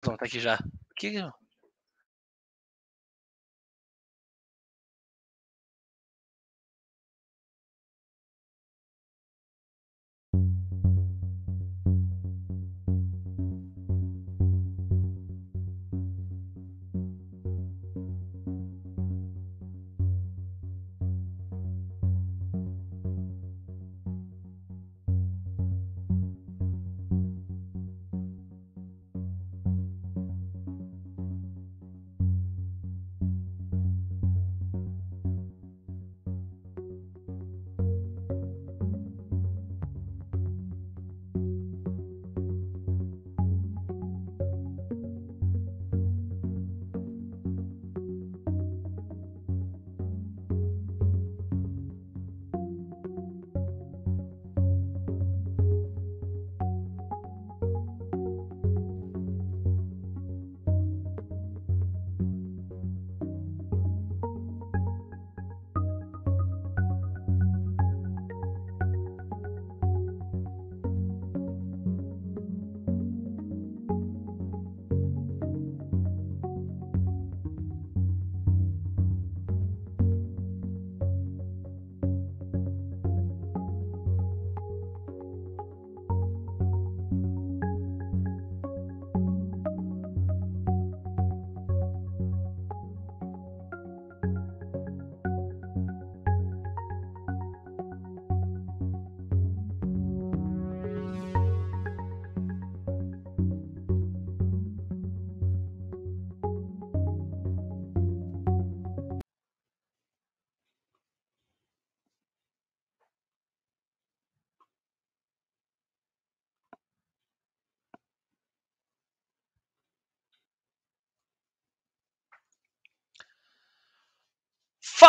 Tá aqui já. Que...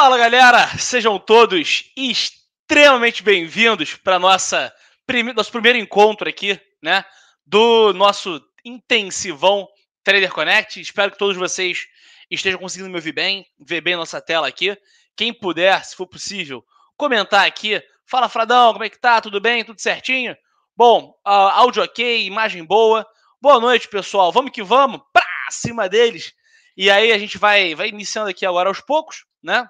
Fala galera, sejam todos extremamente bem-vindos para nossa prime... nosso primeiro encontro aqui, né, do nosso intensivão Trader Connect. Espero que todos vocês estejam conseguindo me ouvir bem, ver bem nossa tela aqui. Quem puder, se for possível, comentar aqui. Fala Fradão, como é que tá? Tudo bem? Tudo certinho? Bom, uh, áudio ok, imagem boa. Boa noite, pessoal. Vamos que vamos, pra cima deles. E aí a gente vai vai iniciando aqui agora aos poucos, né?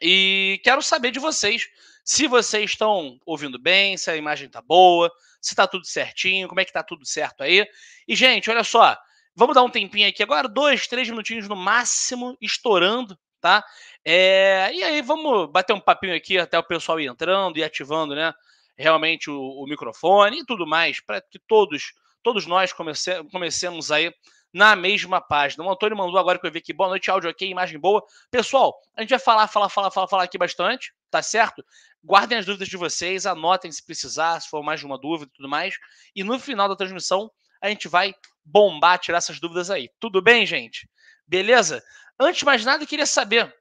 E quero saber de vocês se vocês estão ouvindo bem, se a imagem tá boa, se tá tudo certinho, como é que tá tudo certo aí. E, gente, olha só, vamos dar um tempinho aqui agora, dois, três minutinhos no máximo, estourando, tá? É, e aí vamos bater um papinho aqui até o pessoal ir entrando e ativando, né? Realmente o, o microfone e tudo mais, para que todos, todos nós comece, comecemos aí na mesma página. O Antônio mandou agora que eu vi aqui. Boa noite, áudio ok, imagem boa. Pessoal, a gente vai falar, falar, falar, falar, falar aqui bastante, tá certo? Guardem as dúvidas de vocês, anotem se precisar, se for mais de uma dúvida e tudo mais. E no final da transmissão, a gente vai bombar, tirar essas dúvidas aí. Tudo bem, gente? Beleza? Antes de mais nada, eu queria saber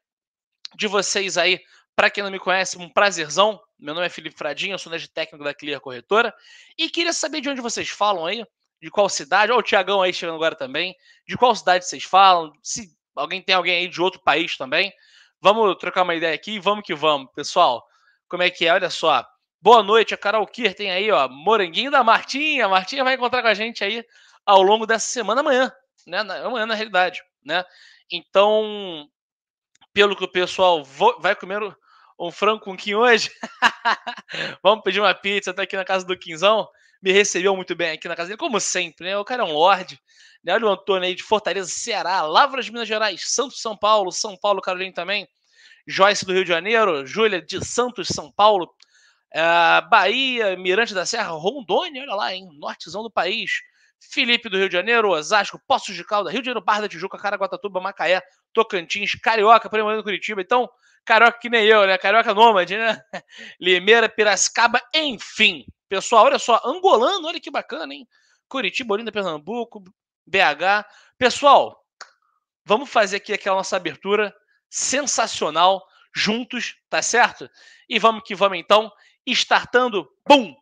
de vocês aí. Para quem não me conhece, um prazerzão. Meu nome é Felipe Fradinho, eu sou né, de técnico da Clear Corretora. E queria saber de onde vocês falam aí, de qual cidade, olha o Tiagão aí chegando agora também, de qual cidade vocês falam, se alguém tem alguém aí de outro país também. Vamos trocar uma ideia aqui, vamos que vamos, pessoal. Como é que é? Olha só. Boa noite, a Carol tem aí, ó, moranguinho da Martinha. Martinha vai encontrar com a gente aí ao longo dessa semana amanhã, né? Amanhã na realidade, né? Então, pelo que o pessoal vai comer um frango com quim hoje, vamos pedir uma pizza, tá aqui na casa do Quinzão me recebeu muito bem aqui na casa dele, como sempre, né? O cara é um lorde. Né? Olha o Antônio aí de Fortaleza, Ceará, Lavras, Minas Gerais, Santos, São Paulo, São Paulo, Carolina também, Joyce do Rio de Janeiro, Júlia de Santos, São Paulo, uh, Bahia, Mirante da Serra, Rondônia, olha lá, hein? Nortezão do país. Felipe do Rio de Janeiro, Osasco, Poços de Calda, Rio de Janeiro, Barra da Tijuca, Caraguatatuba, Macaé, Tocantins, Carioca, Primavera Curitiba. Então, carioca que nem eu, né? Carioca nômade, né? Limeira, Piracicaba, enfim. Pessoal, olha só, angolano, olha que bacana, hein? Curitiba, Olinda, Pernambuco, BH. Pessoal, vamos fazer aqui aquela nossa abertura sensacional juntos, tá certo? E vamos que vamos então, startando. Bum!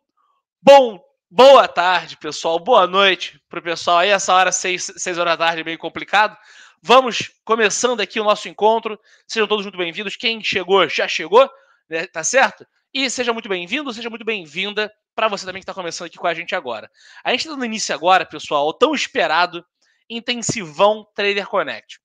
Bom, boa tarde, pessoal. Boa noite pro pessoal. Aí essa hora, 6, 6 horas da tarde, meio complicado. Vamos começando aqui o nosso encontro. Sejam todos muito bem-vindos. Quem chegou, já chegou, né? tá certo? E seja muito bem-vindo, seja muito bem-vinda para você também que está começando aqui com a gente agora. A gente está dando início agora, pessoal, ao tão esperado intensivão Trader Connect.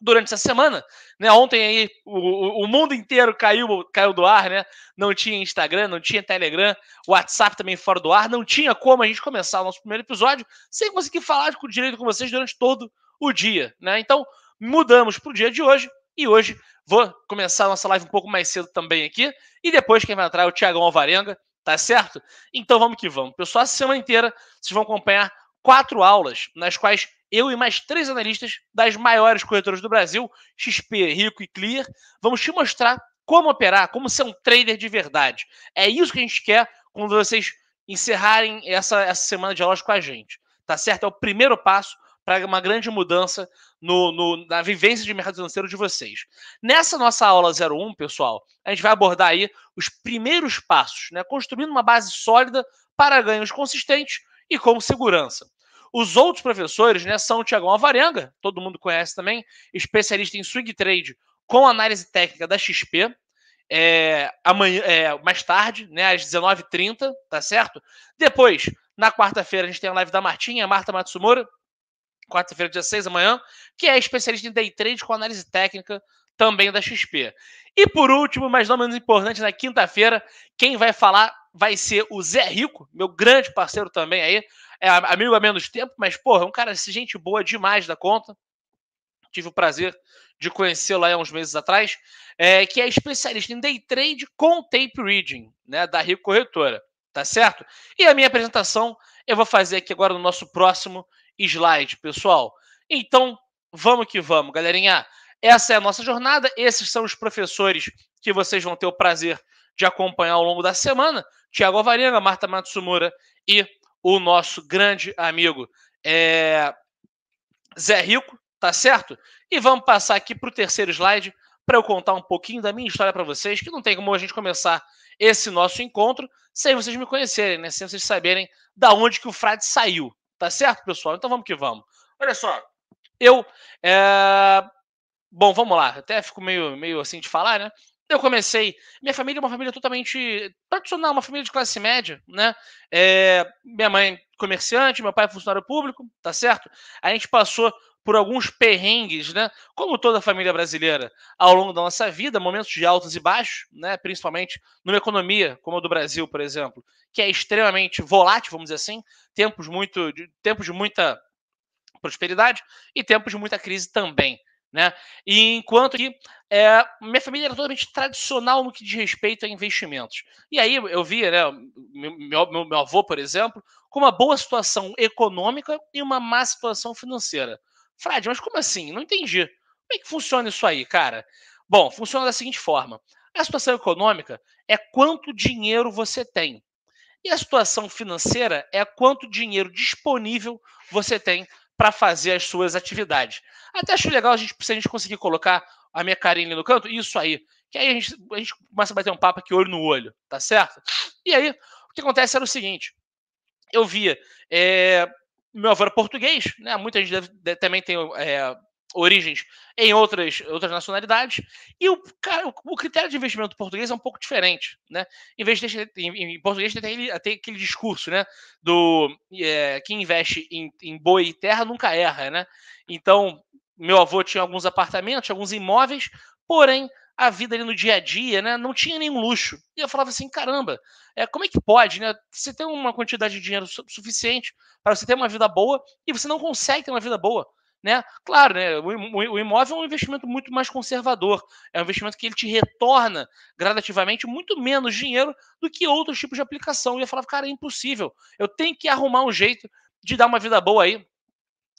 Durante essa semana, né, ontem aí o, o mundo inteiro caiu, caiu do ar, né? Não tinha Instagram, não tinha Telegram, WhatsApp também fora do ar, não tinha como a gente começar o nosso primeiro episódio sem conseguir falar com direito com vocês durante todo o dia, né? Então, mudamos para o dia de hoje e hoje vou começar a nossa live um pouco mais cedo também aqui e depois quem vai entrar é o Tiagão Alvarenga, Tá certo? Então vamos que vamos. Pessoal, essa semana inteira vocês vão acompanhar quatro aulas nas quais eu e mais três analistas das maiores corretoras do Brasil, XP, Rico e Clear, vamos te mostrar como operar, como ser um trader de verdade. É isso que a gente quer quando vocês encerrarem essa, essa semana de aulas com a gente. Tá certo? É o primeiro passo para uma grande mudança no, no, na vivência de mercado financeiro de vocês. Nessa nossa aula 01, pessoal, a gente vai abordar aí os primeiros passos, né, construindo uma base sólida para ganhos consistentes e com segurança. Os outros professores né, são o Tiagão Avarenga, todo mundo conhece também, especialista em swing trade com análise técnica da XP, é, amanhã, é, mais tarde, né, às 19h30, tá certo? Depois, na quarta-feira, a gente tem a live da Martinha, Marta Matsumura, quarta-feira, dia 6 amanhã, que é especialista em day trade com análise técnica também da XP. E por último, mas não menos importante, na quinta-feira, quem vai falar vai ser o Zé Rico, meu grande parceiro também aí. É amigo há menos tempo, mas, porra, é um cara, gente boa demais da conta. Tive o prazer de conhecê-lo aí há uns meses atrás, é, que é especialista em day trade com tape reading, né, da Rico Corretora, tá certo? E a minha apresentação eu vou fazer aqui agora no nosso próximo slide, pessoal. Então, vamos que vamos, galerinha. Essa é a nossa jornada, esses são os professores que vocês vão ter o prazer de acompanhar ao longo da semana. Tiago Alvarenga, Marta Matsumura e o nosso grande amigo é... Zé Rico, tá certo? E vamos passar aqui para o terceiro slide para eu contar um pouquinho da minha história para vocês, que não tem como a gente começar esse nosso encontro sem vocês me conhecerem, né? sem vocês saberem da onde que o Frade saiu. Tá certo, pessoal? Então vamos que vamos. Olha só, eu. É... Bom, vamos lá. Até fico meio, meio assim de falar, né? Eu comecei. Minha família é uma família totalmente tradicional, uma família de classe média, né? É... Minha mãe comerciante, meu pai é funcionário público, tá certo? A gente passou por alguns perrengues, né? Como toda família brasileira, ao longo da nossa vida, momentos de altos e baixos, né? Principalmente numa economia como a do Brasil, por exemplo, que é extremamente volátil, vamos dizer assim, tempos muito de, tempos de muita prosperidade e tempos de muita crise também, né? E enquanto que é, minha família era totalmente tradicional no que diz respeito a investimentos. E aí eu via, né, meu, meu, meu avô, por exemplo, com uma boa situação econômica e uma má situação financeira. Frade, mas como assim? Não entendi. Como é que funciona isso aí, cara? Bom, funciona da seguinte forma: a situação econômica é quanto dinheiro você tem. E a situação financeira é quanto dinheiro disponível você tem para fazer as suas atividades. Até acho legal a gente, se a gente conseguir colocar a minha carinha no canto, isso aí. Que aí a gente, a gente começa a bater um papo aqui olho no olho, tá certo? E aí, o que acontece era o seguinte: eu via é, meu avô era português, né? Muita gente deve, também tem é, origens em outras, outras nacionalidades. E o, cara, o, o, critério de investimento português é um pouco diferente, né? Em vez de em, em português tem, tem aquele discurso, né? Do é, quem investe em, em boi e terra nunca erra, né? Então meu avô tinha alguns apartamentos, alguns imóveis, porém a vida ali no dia a dia, né? Não tinha nenhum luxo. E eu falava assim, caramba, é, como é que pode, né? Você tem uma quantidade de dinheiro su suficiente para você ter uma vida boa e você não consegue ter uma vida boa. Né? Claro, né? O imóvel é um investimento muito mais conservador. É um investimento que ele te retorna gradativamente muito menos dinheiro do que outros tipos de aplicação. E eu falava, cara, é impossível. Eu tenho que arrumar um jeito de dar uma vida boa aí uh,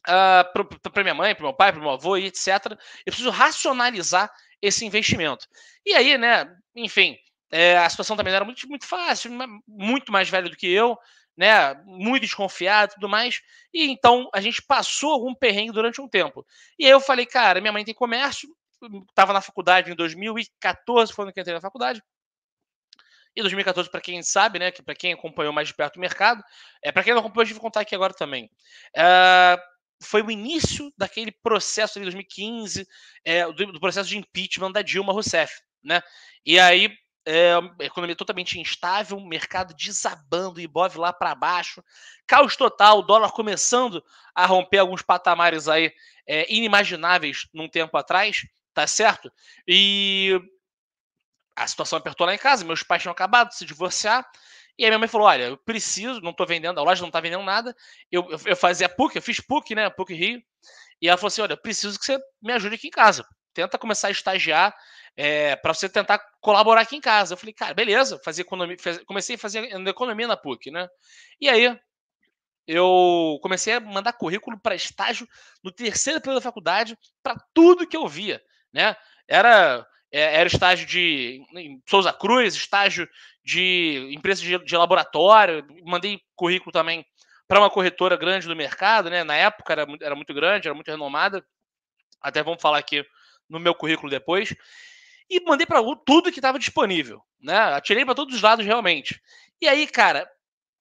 ah, para minha mãe, para meu pai, para meu avô, e etc. Eu preciso racionalizar esse investimento. E aí, né, enfim, é, a situação também era muito, muito fácil, muito mais velho do que eu, né, muito desconfiado e tudo mais. E então a gente passou algum perrengue durante um tempo. E aí eu falei, cara, minha mãe tem comércio, estava hum, na faculdade em 2014, foi no que eu entrei na faculdade. E 2014, para quem sabe, né, que para quem acompanhou mais de perto o mercado, é para quem não acompanhou, eu vou contar aqui agora também. Uh, foi o início daquele processo de 2015, é, do, do, processo de impeachment da Dilma Rousseff, né? E aí, eh, é, economia é totalmente instável, mercado desabando, Ibov lá para baixo, caos total, o dólar começando a romper alguns patamares aí é, inimagináveis num tempo atrás, tá certo? E a situação apertou lá em casa, meus pais tinham acabado de se divorciar, e aí minha mãe falou: olha, eu preciso, não tô vendendo, a loja não tá vendendo nada. Eu, eu, eu fazia PUC, eu fiz PUC, né? PUC Rio. E ela falou assim: olha, eu preciso que você me ajude aqui em casa. Tenta começar a estagiar é, eh, para você tentar colaborar aqui em casa. Eu falei, cara, beleza, fazia economia, faz, comecei a fazer economia na PUC, né? E aí eu comecei a mandar currículo para estágio no terceiro período da faculdade para tudo que eu via, né? Era é, era estágio de Souza Cruz, estágio de empresa de, de laboratório, mandei currículo também para uma corretora grande do mercado, né? Na época era, era muito grande, era muito renomada. Até vamos falar aqui no meu currículo depois. E mandei para tudo que estava disponível, né? Atirei para todos os lados realmente. E aí, cara,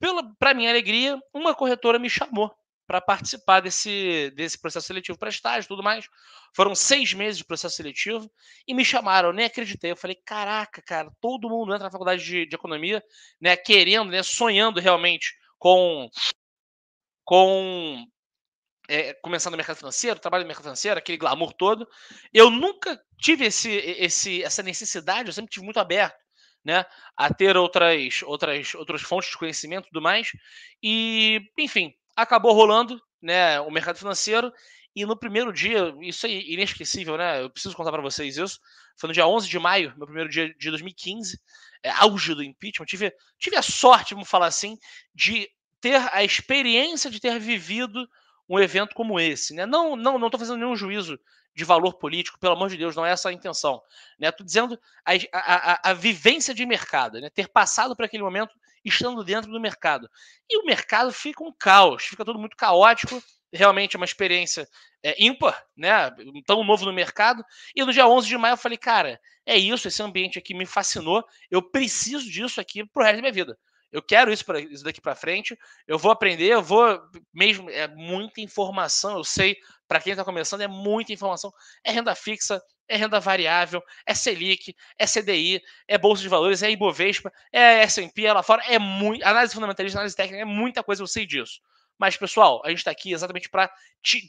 pela para minha alegria, uma corretora me chamou para participar desse, desse processo seletivo para estágio e tudo mais. Foram seis meses de processo seletivo e me chamaram, eu nem acreditei. Eu falei, caraca, cara, todo mundo entra na faculdade de, de economia, né, querendo, né, sonhando realmente com com é, começando no mercado financeiro, trabalho no mercado financeiro, aquele glamour todo. Eu nunca tive esse, esse, essa necessidade, eu sempre tive muito aberto né, a ter outras, outras, outras fontes de conhecimento e tudo mais. E, enfim, acabou rolando, né, o mercado financeiro, e no primeiro dia, isso é inesquecível, né? Eu preciso contar para vocês isso. Foi no dia 11 de maio, meu primeiro dia de 2015, é, auge do impeachment. Tive, tive a sorte, vamos falar assim, de ter a experiência de ter vivido um evento como esse, né? Não, não, não estou fazendo nenhum juízo de valor político, pelo amor de Deus, não é essa a intenção. Estou né? Tô dizendo a, a, a, vivência de mercado, né? ter passado por aquele momento estando dentro do mercado. E o mercado fica um caos, fica tudo muito caótico. Realmente é uma experiência é, ímpar, né? Tão novo no mercado. E no dia 11 de maio eu falei, cara, é isso, esse ambiente aqui me fascinou, eu preciso disso aqui pro resto da minha vida. Eu quero isso, pra, isso daqui para frente. Eu vou aprender, eu vou mesmo é muita informação. Eu sei para quem está começando é muita informação. É renda fixa, é renda variável, é Selic, é CDI, é bolsa de valores, é Ibovespa, é S&P, é lá fora, é muito análise fundamentalista, análise técnica, é muita coisa. Eu sei disso. Mas pessoal, a gente está aqui exatamente para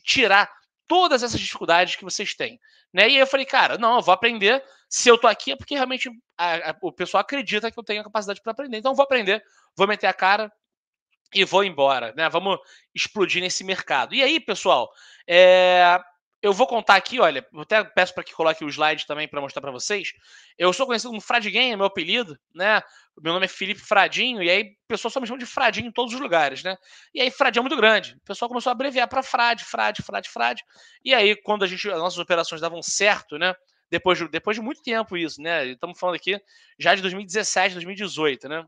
tirar todas essas dificuldades que vocês têm. Né? E aí eu falei, cara, não, eu vou aprender. Se eu tô aqui é porque realmente a, a, o pessoal acredita que eu tenho a capacidade para aprender. Então eu vou aprender, vou meter a cara e vou embora. Né? Vamos explodir nesse mercado. E aí, pessoal, é, eu vou contar aqui, olha, eu até peço para que coloque o slide também para mostrar para vocês. Eu sou conhecido como Fradiguinha, meu apelido, né? Meu nome é Felipe Fradinho, e aí o pessoal só me chama de Fradinho em todos os lugares, né? E aí Fradinho é muito grande. O pessoal começou a abreviar para Frade, Frade, Frade, Frade. E aí, quando a gente, as nossas operações davam certo, né? Depois de, depois de muito tempo isso, né? Estamos falando aqui já de 2017, 2018, né?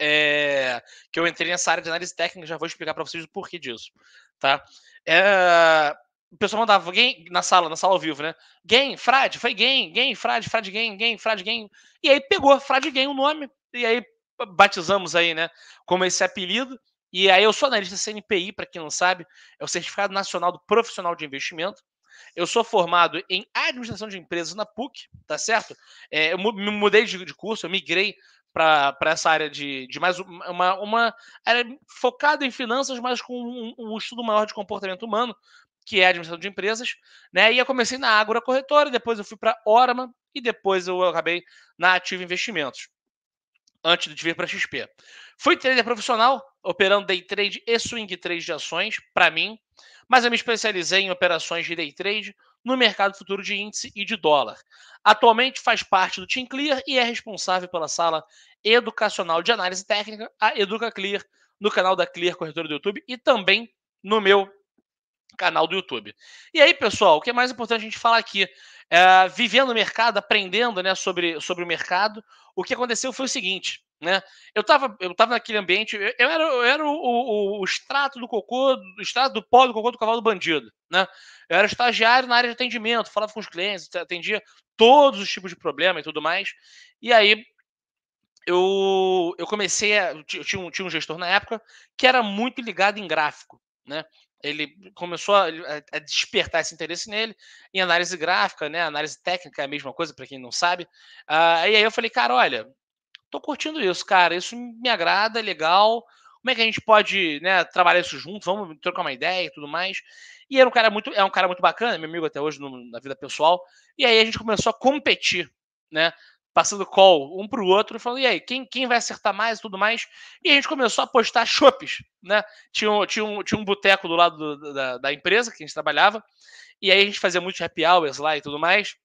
É, que eu entrei nessa área de análise técnica, já vou explicar para vocês o porquê disso, tá? É, o pessoal mandava game na sala, na sala ao vivo, né? Game, Frade, foi game, game, Frade, Frade, game, game, Frade, game. E aí pegou Frade game o nome, e aí batizamos aí, né, como esse apelido. E aí eu sou analista CNPI, para quem não sabe, é o Certificado Nacional do Profissional de Investimento. Eu sou formado em administração de empresas na PUC, tá certo? É, eu me mudei de, de curso, eu migrei para essa área de, de mais uma, uma área focada em finanças, mas com um, um estudo maior de comportamento humano, que é administração de empresas, né? E eu comecei na Ágora Corretora, depois eu fui para Orama e depois eu acabei na Ativo Investimentos, antes de vir para XP. Fui trader profissional, operando day trade e swing trade de ações, para mim, mas eu me especializei em operações de day trade no mercado futuro de índice e de dólar. Atualmente faz parte do Team Clear e é responsável pela sala educacional de análise técnica, a Educa Clear, no canal da Clear Corretora do YouTube e também no meu canal do YouTube. E aí, pessoal, o que é mais importante a gente falar aqui? É, vivendo o mercado, aprendendo né, sobre, sobre o mercado, o que aconteceu foi o seguinte. Né? Eu estava eu tava naquele ambiente, eu, eu era, eu era o, o, o, extrato do cocô, o extrato do pó do cocô do cavalo do bandido. Né? Eu era estagiário na área de atendimento, falava com os clientes, atendia todos os tipos de problema e tudo mais. E aí eu, eu comecei a. Eu tinha, um, tinha um gestor na época que era muito ligado em gráfico. Né? ele começou a, a, despertar esse interesse nele em análise gráfica, né? Análise técnica é a mesma coisa para quem não sabe. Uh, e aí eu falei, cara, olha, tô curtindo isso, cara, isso me agrada, é legal. Como é que a gente pode, né, trabalhar isso junto? Vamos trocar uma ideia e tudo mais. E era um cara muito, é um cara muito bacana, meu amigo até hoje no, na vida pessoal. E aí a gente começou a competir, né? passando call um para o outro, falando, e aí, quem, quem vai acertar mais e tudo mais? E a gente começou a postar chopes, né? Tinha um, tinha um, tinha um boteco do lado do, da, da empresa que a gente trabalhava, e aí a gente fazia muito happy hours lá e tudo mais.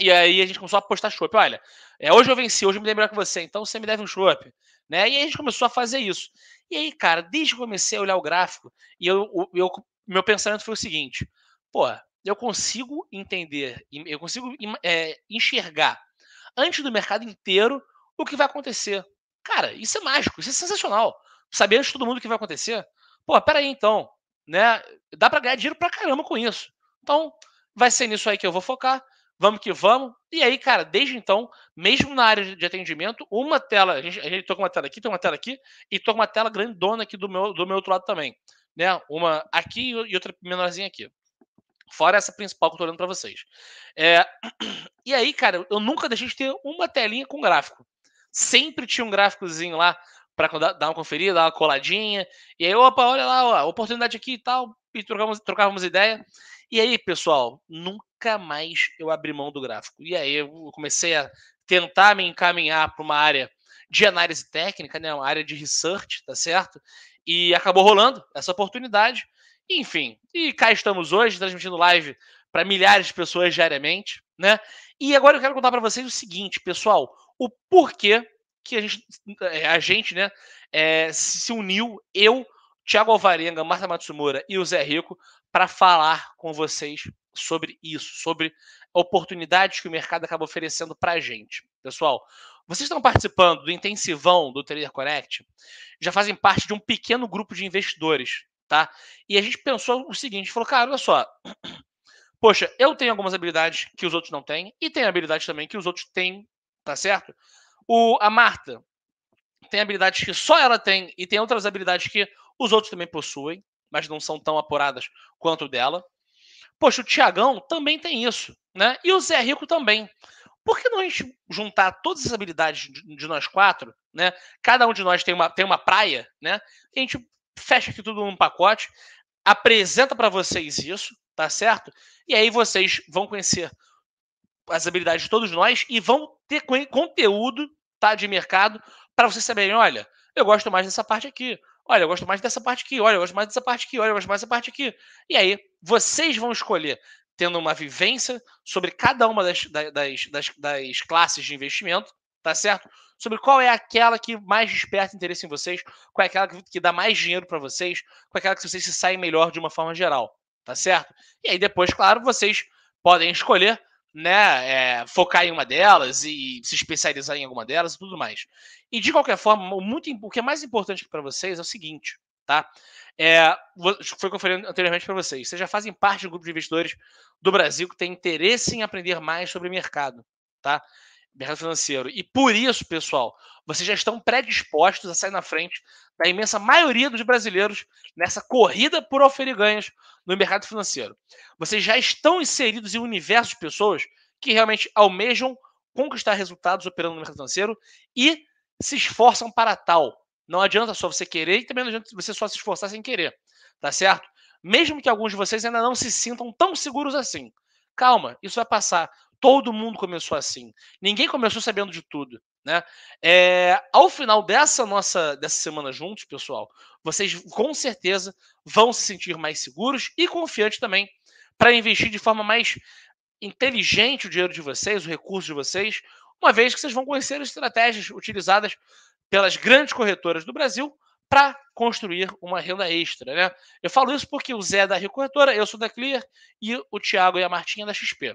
E aí a gente começou a postar chopp. Olha, é, hoje eu venci, hoje eu me lembro melhor que você, então você me deve um chopp. Né? E aí a gente começou a fazer isso. E aí, cara, desde que comecei a olhar o gráfico, e eu, eu, meu pensamento foi o seguinte: pô, eu consigo entender, eu consigo é, enxergar antes do mercado inteiro o que vai acontecer. Cara, isso é mágico, isso é sensacional. Saber antes de todo mundo o que vai acontecer. Pô, peraí então, né? Dá para ganhar dinheiro pra caramba com isso. Então, vai ser nisso aí que eu vou focar. Vamos que vamos. E aí, cara, desde então, mesmo na área de atendimento, uma tela, a gente, a gente tô com uma tela aqui, tem uma tela aqui, e tô com uma tela grandona aqui do meu, do meu outro lado também. Né? Uma aqui e outra menorzinha aqui. Fora essa principal que eu tô olhando para vocês. É... E aí, cara, eu nunca deixei de ter uma telinha com gráfico. Sempre tinha um gráficozinho lá para dar uma conferida, dar uma coladinha. E aí, opa, olha lá, ó, oportunidade aqui e tal. E trocávamos, trocávamos ideia. E aí, pessoal, nunca mais eu abri mão do gráfico. E aí eu comecei a tentar me encaminhar para uma área de análise técnica, né, uma área de research, tá certo? E acabou rolando essa oportunidade. Enfim, e cá estamos hoje, transmitindo live para milhares de pessoas diariamente, né? E agora eu quero contar para vocês o seguinte, pessoal, o porquê que a gente, é, a gente né, é, se uniu, eu, Thiago Alvarenga, Marta Matsumura e o Zé Rico, para falar com vocês sobre isso, sobre oportunidades que o mercado acaba oferecendo para a gente. Pessoal, vocês estão participando do intensivão do Trader Connect, já fazem parte de um pequeno grupo de investidores tá? E a gente pensou o seguinte, falou, cara, olha só, poxa, eu tenho algumas habilidades que os outros não têm e tem habilidades também que os outros têm, tá certo? O, a Marta tem habilidades que só ela tem e tem outras habilidades que os outros também possuem, mas não são tão apuradas quanto dela. Poxa, o Tiagão também tem isso, né? E o Zé Rico também. Por que não a gente juntar todas as habilidades de, de nós quatro, né? Cada um de nós tem uma, tem uma praia, né? E a gente fecha aqui tudo num pacote, apresenta para vocês isso, tá certo? E aí vocês vão conhecer as habilidades de todos nós e vão ter conteúdo tá, de mercado para vocês saberem, olha, eu gosto mais dessa parte aqui, olha, eu gosto mais dessa parte aqui, olha, eu gosto mais dessa parte aqui, olha, eu gosto mais dessa parte aqui. E aí vocês vão escolher, tendo uma vivência sobre cada uma das, das, das, das classes de investimento, tá certo? Sobre qual é aquela que mais desperta interesse em vocês, qual é aquela que dá mais dinheiro para vocês, qual é aquela que vocês se saem melhor de uma forma geral, tá certo? E aí depois, claro, vocês podem escolher, né, é, focar em uma delas e se especializar em alguma delas e tudo mais. E de qualquer forma, muito, o que é mais importante para vocês é o seguinte, tá? É, foi o que eu falei anteriormente para vocês. Vocês já fazem parte do grupo de investidores do Brasil que tem interesse em aprender mais sobre o mercado, tá? mercado financeiro. E por isso, pessoal, vocês já estão predispostos a sair na frente da imensa maioria dos brasileiros nessa corrida por oferir ganhos no mercado financeiro. Vocês já estão inseridos em um universo de pessoas que realmente almejam conquistar resultados operando no mercado financeiro e se esforçam para tal. Não adianta só você querer e também não adianta você só se esforçar sem querer, tá certo? Mesmo que alguns de vocês ainda não se sintam tão seguros assim. Calma, isso vai passar. Todo mundo começou assim. Ninguém começou sabendo de tudo. Né? É, ao final dessa nossa dessa semana juntos, pessoal, vocês com certeza vão se sentir mais seguros e confiantes também para investir de forma mais inteligente o dinheiro de vocês, o recurso de vocês, uma vez que vocês vão conhecer as estratégias utilizadas pelas grandes corretoras do Brasil para construir uma renda extra, né? Eu falo isso porque o Zé é da Rio Corretora, eu sou da Clear e o Thiago e a Martinha é da XP.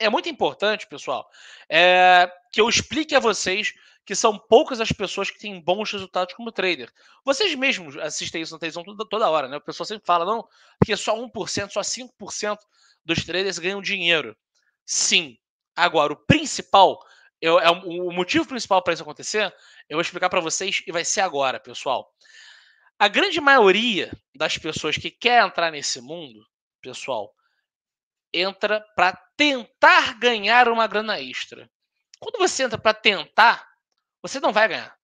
É muito importante, pessoal, é, que eu explique a vocês que são poucas as pessoas que têm bons resultados como trader. Vocês mesmos assistem isso na televisão toda, toda hora, né? O pessoal sempre fala, não, porque só 1%, só 5% dos traders ganham dinheiro. Sim. Agora, o principal, eu, é, o motivo principal para isso acontecer, eu vou explicar para vocês e vai ser agora, pessoal. A grande maioria das pessoas que quer entrar nesse mundo, pessoal, entra para tentar ganhar uma grana extra. Quando você entra para tentar, você não vai ganhar.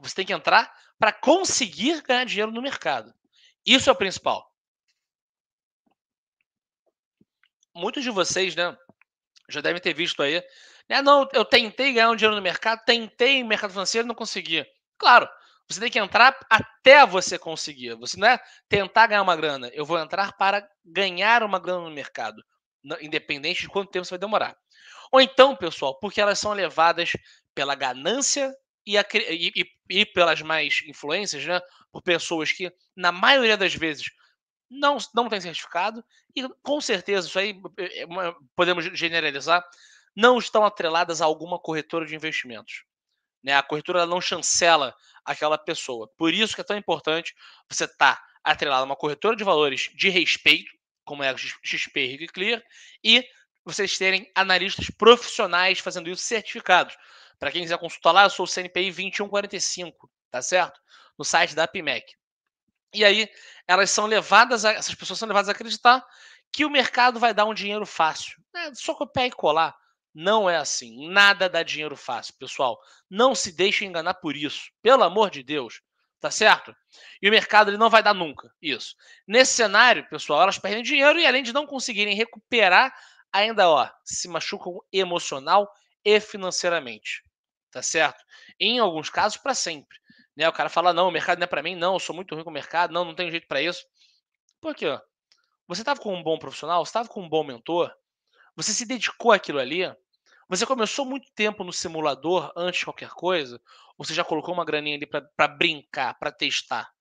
Você tem que entrar para conseguir ganhar dinheiro no mercado. Isso é o principal. Muitos de vocês, né, já devem ter visto aí. Né, ah, não, eu tentei ganhar um dinheiro no mercado, tentei no mercado financeiro, não consegui. Claro, você tem que entrar até você conseguir. Você não é tentar ganhar uma grana. Eu vou entrar para ganhar uma grana no mercado, independente de quanto tempo você vai demorar. Ou então, pessoal, porque elas são levadas pela ganância e, a, e, e pelas mais influências, né? Por pessoas que, na maioria das vezes, não, não tem certificado e, com certeza, isso aí é, é, podemos generalizar, não estão atreladas a alguma corretora de investimentos. Né? A corretora não chancela aquela pessoa. Por isso que é tão importante você estar tá atrelado a uma corretora de valores de respeito, como é a XP Rico e Clear, e vocês terem analistas profissionais fazendo isso certificados. Para quem quiser consultar lá, eu sou o CNPI 2145, tá certo? No site da PMEC. E aí, elas são levadas, a, essas pessoas são levadas a acreditar que o mercado vai dar um dinheiro fácil. Né? Só copiar e colar. Não é assim. Nada dá dinheiro fácil, pessoal. Não se deixe enganar por isso. Pelo amor de Deus. Tá certo? E o mercado ele não vai dar nunca isso. Nesse cenário, pessoal, elas perdem dinheiro e além de não conseguirem recuperar, ainda ó, se machucam emocional e financeiramente. Tá certo? Em alguns casos, para sempre. Né? O cara fala: não, o mercado não é para mim, não, eu sou muito ruim com o mercado, não, não tenho jeito para isso. Por quê? Você estava com um bom profissional, você estava com um bom mentor, você se dedicou àquilo ali? Você começou muito tempo no simulador antes de qualquer coisa? Ou você já colocou uma graninha ali para brincar, para testar?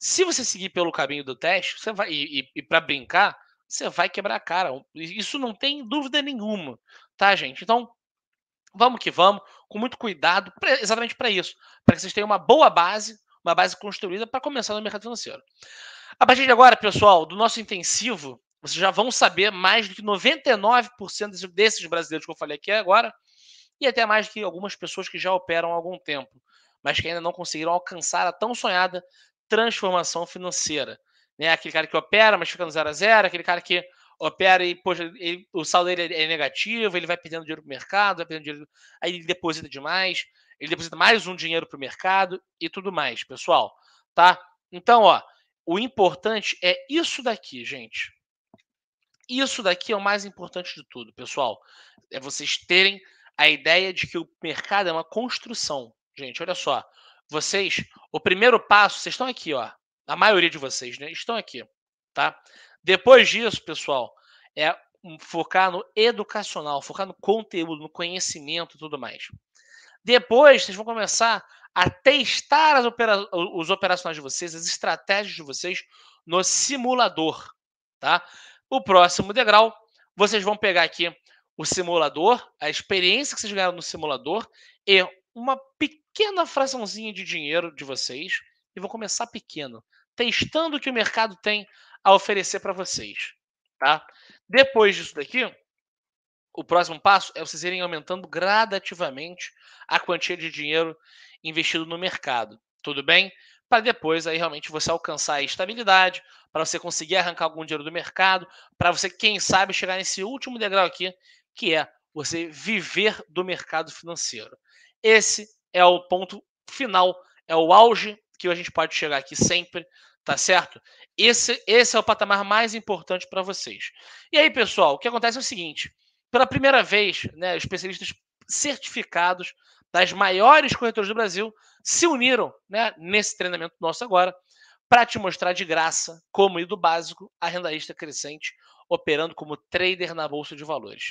Se você seguir pelo caminho do teste, você vai e, e, e para brincar, você vai quebrar a cara. Isso não tem dúvida nenhuma, tá, gente? Então, vamos que vamos, com muito cuidado, pra, exatamente para isso, para que vocês tenham uma boa base, uma base construída para começar no mercado financeiro. A partir de agora, pessoal, do nosso intensivo vocês já vão saber mais do que 99% desses brasileiros que eu falei aqui agora, e até mais que algumas pessoas que já operam há algum tempo, mas que ainda não conseguiram alcançar a tão sonhada transformação financeira. Né? Aquele cara que opera, mas fica no zero a zero, aquele cara que opera e poxa, ele, o saldo dele é negativo, ele vai perdendo dinheiro para o mercado, vai perdendo dinheiro, aí ele deposita demais, ele deposita mais um dinheiro para o mercado e tudo mais, pessoal, tá? Então, ó, o importante é isso daqui, gente. Isso daqui é o mais importante de tudo, pessoal. É vocês terem a ideia de que o mercado é uma construção. Gente, olha só. Vocês, o primeiro passo, vocês estão aqui, ó. A maioria de vocês, né? Estão aqui, tá? Depois disso, pessoal, é focar no educacional, focar no conteúdo, no conhecimento e tudo mais. Depois, vocês vão começar a testar opera os operacionais de vocês, as estratégias de vocês no simulador, tá? O próximo degrau, vocês vão pegar aqui o simulador, a experiência que vocês ganharam no simulador e uma pequena fraçãozinha de dinheiro de vocês e vou começar pequeno, testando o que o mercado tem a oferecer para vocês, tá? Depois disso daqui, o próximo passo é vocês irem aumentando gradativamente a quantia de dinheiro investido no mercado, tudo bem? para depois aí realmente você alcançar a estabilidade, para você conseguir arrancar algum dinheiro do mercado, para você, quem sabe, chegar nesse último degrau aqui, que é você viver do mercado financeiro. Esse é o ponto final, é o auge que a gente pode chegar aqui sempre, tá certo? Esse, esse é o patamar mais importante para vocês. E aí, pessoal, o que acontece é o seguinte: pela primeira vez, né, especialistas certificados das maiores corretoras do Brasil se uniram né, nesse treinamento nosso agora para te mostrar de graça como ir do básico a rendaísta crescente operando como trader na bolsa de valores.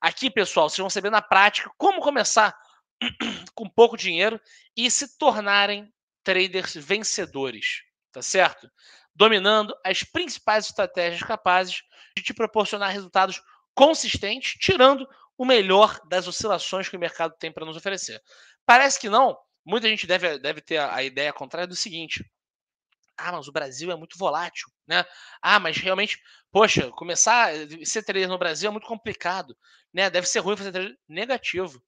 Aqui, pessoal, vocês vão saber na prática como começar com pouco dinheiro e se tornarem traders vencedores, tá certo? Dominando as principais estratégias capazes de te proporcionar resultados consistentes, tirando o melhor das oscilações que o mercado tem para nos oferecer. Parece que não. Muita gente deve, deve ter a, ideia contrária do seguinte: ah, mas o Brasil é muito volátil, né? Ah, mas realmente, poxa, começar eh, ser trader no Brasil é muito complicado, né? Deve ser ruim fazer trader negativo.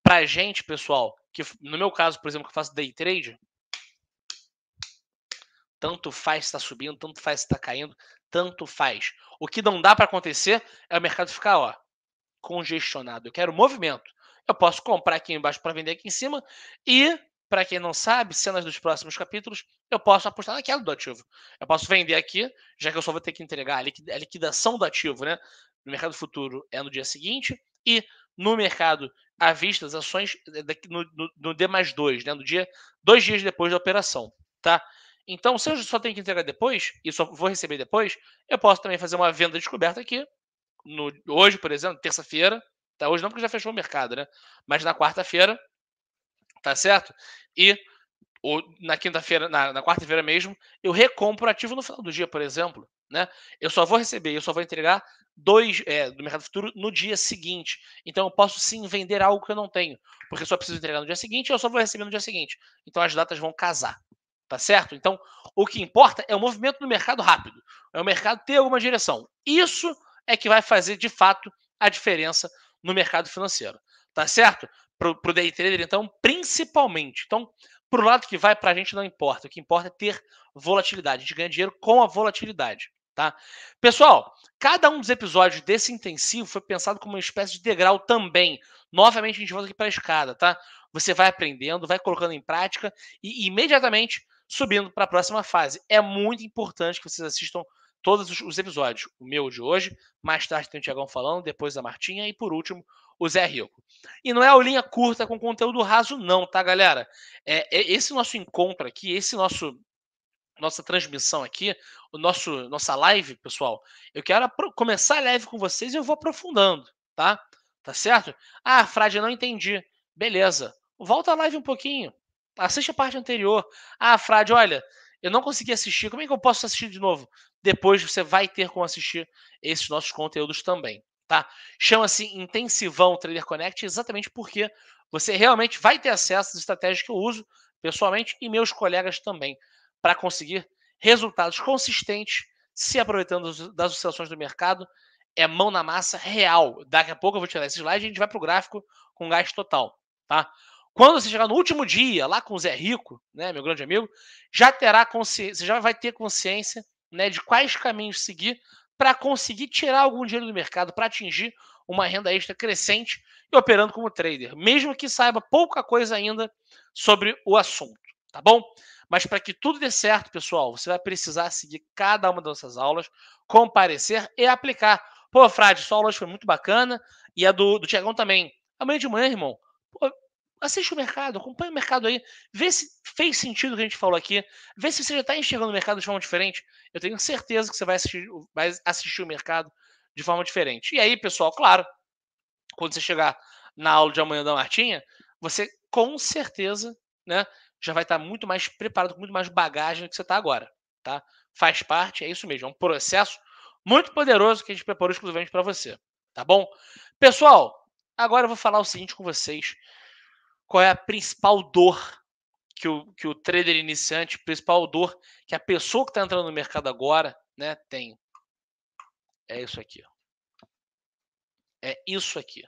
Pra gente, pessoal, que no meu caso, por exemplo, que eu faço day trade, tanto faz se tá subindo, tanto faz se tá caindo, tanto faz. O que não dá para acontecer é o mercado ficar, ó, congestionado. Eu quero movimento. Eu posso comprar aqui embaixo para vender aqui em cima e para quem não sabe, cenas dos próximos capítulos, eu posso apostar na queda do ativo. Eu posso vender aqui, já que eu só vou ter que entregar a liquidação do ativo, né? No mercado futuro é no dia seguinte, e no mercado à vista, as ações eh, no, no, no D mais 2, né? No dia, dois dias depois da operação, tá? Então, se eu só tenho que entregar depois, e só vou receber depois, eu posso também fazer uma venda descoberta aqui no, hoje, por exemplo, terça-feira, tá? Hoje não porque já fechou o mercado, né? Mas na quarta-feira, tá certo? E ou na quinta-feira, na, na quarta-feira mesmo, eu recompro ativo no final do dia, por exemplo. Né? Eu só vou receber, eu só vou entregar dois é, do mercado futuro no dia seguinte. Então eu posso sim vender algo que eu não tenho, porque eu só preciso entregar no dia seguinte e eu só vou receber no dia seguinte. Então as datas vão casar, tá certo? Então o que importa é o movimento do mercado rápido, é o mercado ter alguma direção. Isso é que vai fazer de fato a diferença no mercado financeiro. Tá certo? Para o day trader, então, principalmente. Então, para o lado que vai, para a gente não importa. O que importa é ter volatilidade. A gente ganha dinheiro com a volatilidade. Tá? Pessoal, cada um dos episódios desse intensivo foi pensado como uma espécie de degrau também. Novamente, a gente volta aqui para a escada. Tá? Você vai aprendendo, vai colocando em prática e imediatamente subindo para a próxima fase. É muito importante que vocês assistam todos os, episódios. O meu de hoje, mais tarde tem o Tiagão falando, depois a Martinha e por último o Zé Rico. E não é aulinha curta com conteúdo raso, não, tá, galera? É, é esse nosso encontro aqui, esse nosso nossa transmissão aqui, o nosso nossa live, pessoal. Eu quero começar a com vocês e eu vou aprofundando, tá? Tá certo? Ah, Frade, não entendi. Beleza. Volta a live um pouquinho. Assiste a parte anterior. Ah, Frade, olha, eu não consegui assistir. Como é que eu posso assistir de novo? Depois você vai ter como assistir esses nossos conteúdos também, tá? Chama-se Intensivão Trader Connect exatamente porque você realmente vai ter acesso às estratégias que eu uso pessoalmente e meus colegas também para conseguir resultados consistentes se aproveitando das oscilações do mercado. É mão na massa real. Daqui a pouco eu vou tirar esse slide e a gente vai para o gráfico com gás total, tá? Quando você chegar no último dia, lá com o Zé Rico, né, meu grande amigo, já terá consciência, você já vai ter consciência né, de quais caminhos seguir para conseguir tirar algum dinheiro do mercado, para atingir uma renda extra crescente e operando como trader, mesmo que saiba pouca coisa ainda sobre o assunto, tá bom? Mas para que tudo dê certo, pessoal, você vai precisar seguir cada uma dessas aulas, comparecer e aplicar. Pô, Frade, sua aula hoje foi muito bacana e a do, do Tiagão também. Amanhã de manhã, irmão, pô, Assiste o mercado, acompanha o mercado aí, vê se fez sentido o que a gente falou aqui, vê se você já está enxergando o mercado de forma diferente. Eu tenho certeza que você vai assistir, vai assistir o mercado de forma diferente. E aí, pessoal, claro, quando você chegar na aula de amanhã da Martinha, você com certeza né, já vai estar tá muito mais preparado, com muito mais bagagem do que você está agora. Tá? Faz parte, é isso mesmo, é um processo muito poderoso que a gente preparou exclusivamente para você. Tá bom? Pessoal, agora eu vou falar o seguinte com vocês qual é a principal dor que o, que o trader iniciante, a principal dor que a pessoa que está entrando no mercado agora né, tem. É isso aqui. Ó. É isso aqui.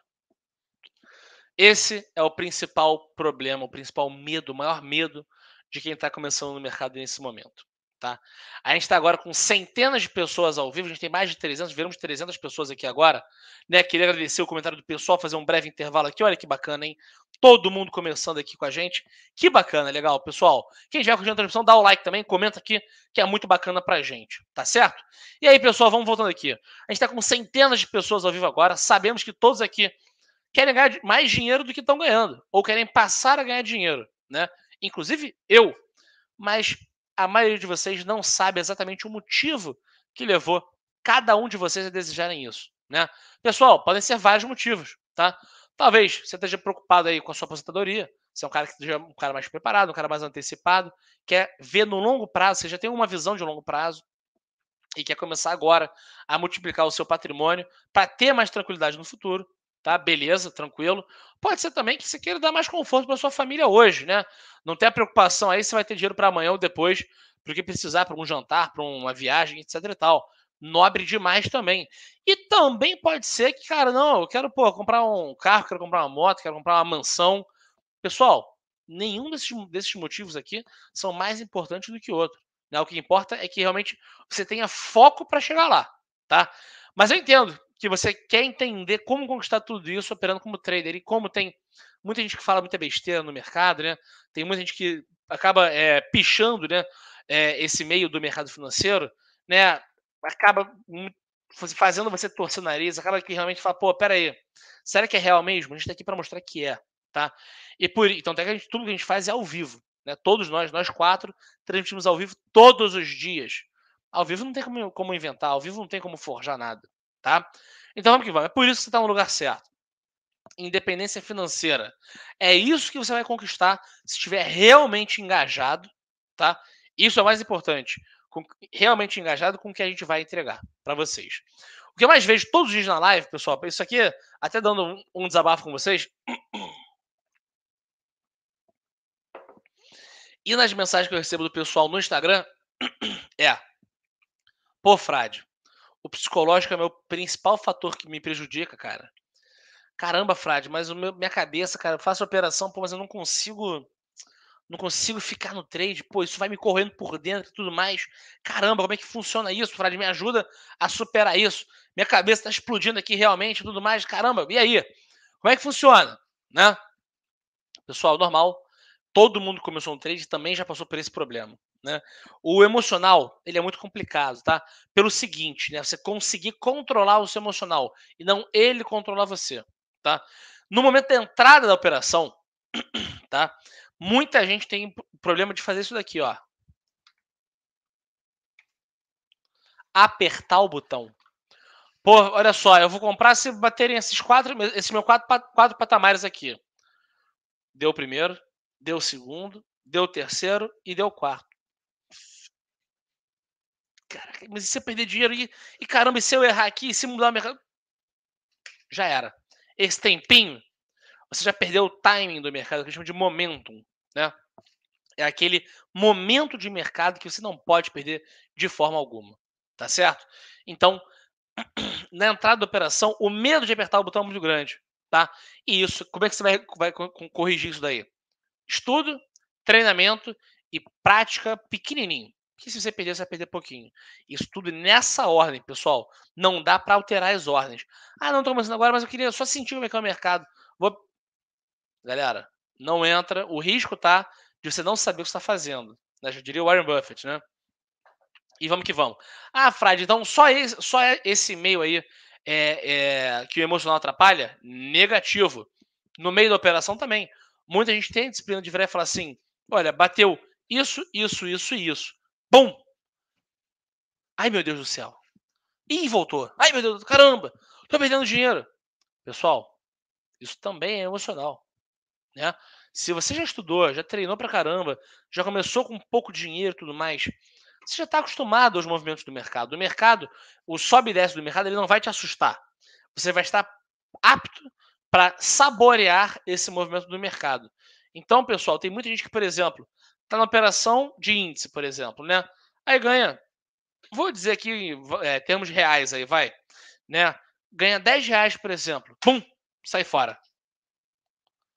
Esse é o principal problema, o principal medo, o maior medo de quem está começando no mercado nesse momento. Tá? A gente está agora com centenas de pessoas ao vivo, a gente tem mais de 300, viramos 300 pessoas aqui agora. Né? Queria agradecer o comentário do pessoal, fazer um breve intervalo aqui. Olha que bacana, hein? todo mundo começando aqui com a gente. Que bacana, legal, pessoal. Quem já curtiu a transmissão, dá o like também, comenta aqui, que é muito bacana pra gente, tá certo? E aí, pessoal, vamos voltando aqui. A gente tá com centenas de pessoas ao vivo agora, sabemos que todos aqui querem ganhar mais dinheiro do que estão ganhando, ou querem passar a ganhar dinheiro, né? Inclusive eu. Mas a maioria de vocês não sabe exatamente o motivo que levou cada um de vocês a desejarem isso, né? Pessoal, podem ser vários motivos, tá? Talvez você esteja preocupado aí com a sua aposentadoria. Você é um cara que já é um cara mais preparado, um cara mais antecipado, quer ver no longo prazo, você já tem uma visão de longo prazo e quer começar agora a multiplicar o seu patrimônio para ter mais tranquilidade no futuro, tá? Beleza, tranquilo. Pode ser também que você queira dar mais conforto para sua família hoje, né? Não tenha preocupação aí se vai ter dinheiro para amanhã ou depois, porque precisar para um jantar, para uma viagem, etc e tal nobre demais também. E também pode ser que, cara, não, eu quero pô, comprar um carro, quero comprar uma moto, quero comprar uma mansão. Pessoal, nenhum desses, desses motivos aqui são mais importantes do que o outro. Né? O que importa é que realmente você tenha foco para chegar lá, tá? Mas eu entendo que você quer entender como conquistar tudo isso operando como trader e como tem muita gente que fala muita besteira no mercado, né? Tem muita gente que acaba é, pichando, né? É, esse meio do mercado financeiro, né? acaba fazendo você torcer o nariz, acaba que realmente fala, pô, peraí, será que é real mesmo? A gente tá aqui para mostrar que é, tá? E por então, até que gente, tudo que a gente faz é ao vivo, né? Todos nós, nós quatro, transmitimos ao vivo todos os dias. Ao vivo não tem como, como inventar, ao vivo não tem como forjar nada, tá? Então vamos que vamos. É por isso que você tá no lugar certo. Independência financeira. É isso que você vai conquistar se estiver realmente engajado, tá? Isso é o mais importante com, realmente engajado com o que a gente vai entregar para vocês. O que eu mais vejo todos os dias na live, pessoal, isso aqui, até dando um, um desabafo com vocês. E nas mensagens que eu recebo do pessoal no Instagram, é. Pô, Frade, o psicológico é meu principal fator que me prejudica, cara. Caramba, Frade, mas meu, minha cabeça, cara, eu faço operação, pô, mas eu não consigo não consigo ficar no trade, pô, isso vai me correndo por dentro e tudo mais. Caramba, como é que funciona isso, Frade? Me ajuda a superar isso. Minha cabeça está explodindo aqui realmente tudo mais. Caramba, e aí? Como é que funciona? Né? Pessoal, normal. Todo mundo que começou um trade também já passou por esse problema. Né? O emocional, ele é muito complicado, tá? Pelo seguinte, né? Você conseguir controlar o seu emocional e não ele controlar você, tá? No momento da entrada da operação, tá? Muita gente tem problema de fazer isso daqui, ó. Apertar o botão. Pô, olha só, eu vou comprar se baterem esses quatro, esses meus quatro, quatro patamares aqui. Deu o primeiro, deu o segundo, deu o terceiro e deu o quarto. Caraca, mas e se eu perder dinheiro? E, e caramba, e se eu errar aqui, e se mudar o mercado? Já era. Esse tempinho, você já perdeu o timing do mercado, que a gente chama de momentum. Né? É aquele momento de mercado que você não pode perder de forma alguma. Tá certo? Então, na entrada da operação, o medo de apertar o botão é muito grande. Tá? E isso, como é que você vai, vai corrigir isso daí? Estudo, treinamento e prática pequenininho. Que se você perder, você vai perder pouquinho. Isso tudo nessa ordem, pessoal. Não dá para alterar as ordens. Ah, não estou começando agora, mas eu queria só sentir como é que é o mercado. Vou... Galera, não entra. O risco tá de você não saber o que está fazendo. Né? Eu diria o Warren Buffett, né? E vamos que vamos. Ah, Fred, então só esse, só esse e-mail aí é, é, que o emocional atrapalha? Negativo. No meio da operação também. Muita gente tem disciplina de virar e falar assim: olha, bateu isso, isso, isso e isso. Bum! Ai, meu Deus do céu. Ih, voltou. Ai, meu Deus do caramba. Tô perdendo dinheiro. Pessoal, isso também é emocional né? Se você já estudou, já treinou pra caramba, já começou com pouco dinheiro e tudo mais, você já está acostumado aos movimentos do mercado. O mercado, o sobe e desce do mercado, ele não vai te assustar. Você vai estar apto para saborear esse movimento do mercado. Então, pessoal, tem muita gente que, por exemplo, está na operação de índice, por exemplo, né? Aí ganha, vou dizer aqui, é, termos reais aí, vai, né? Ganha 10 reais, por exemplo, pum, sai fora.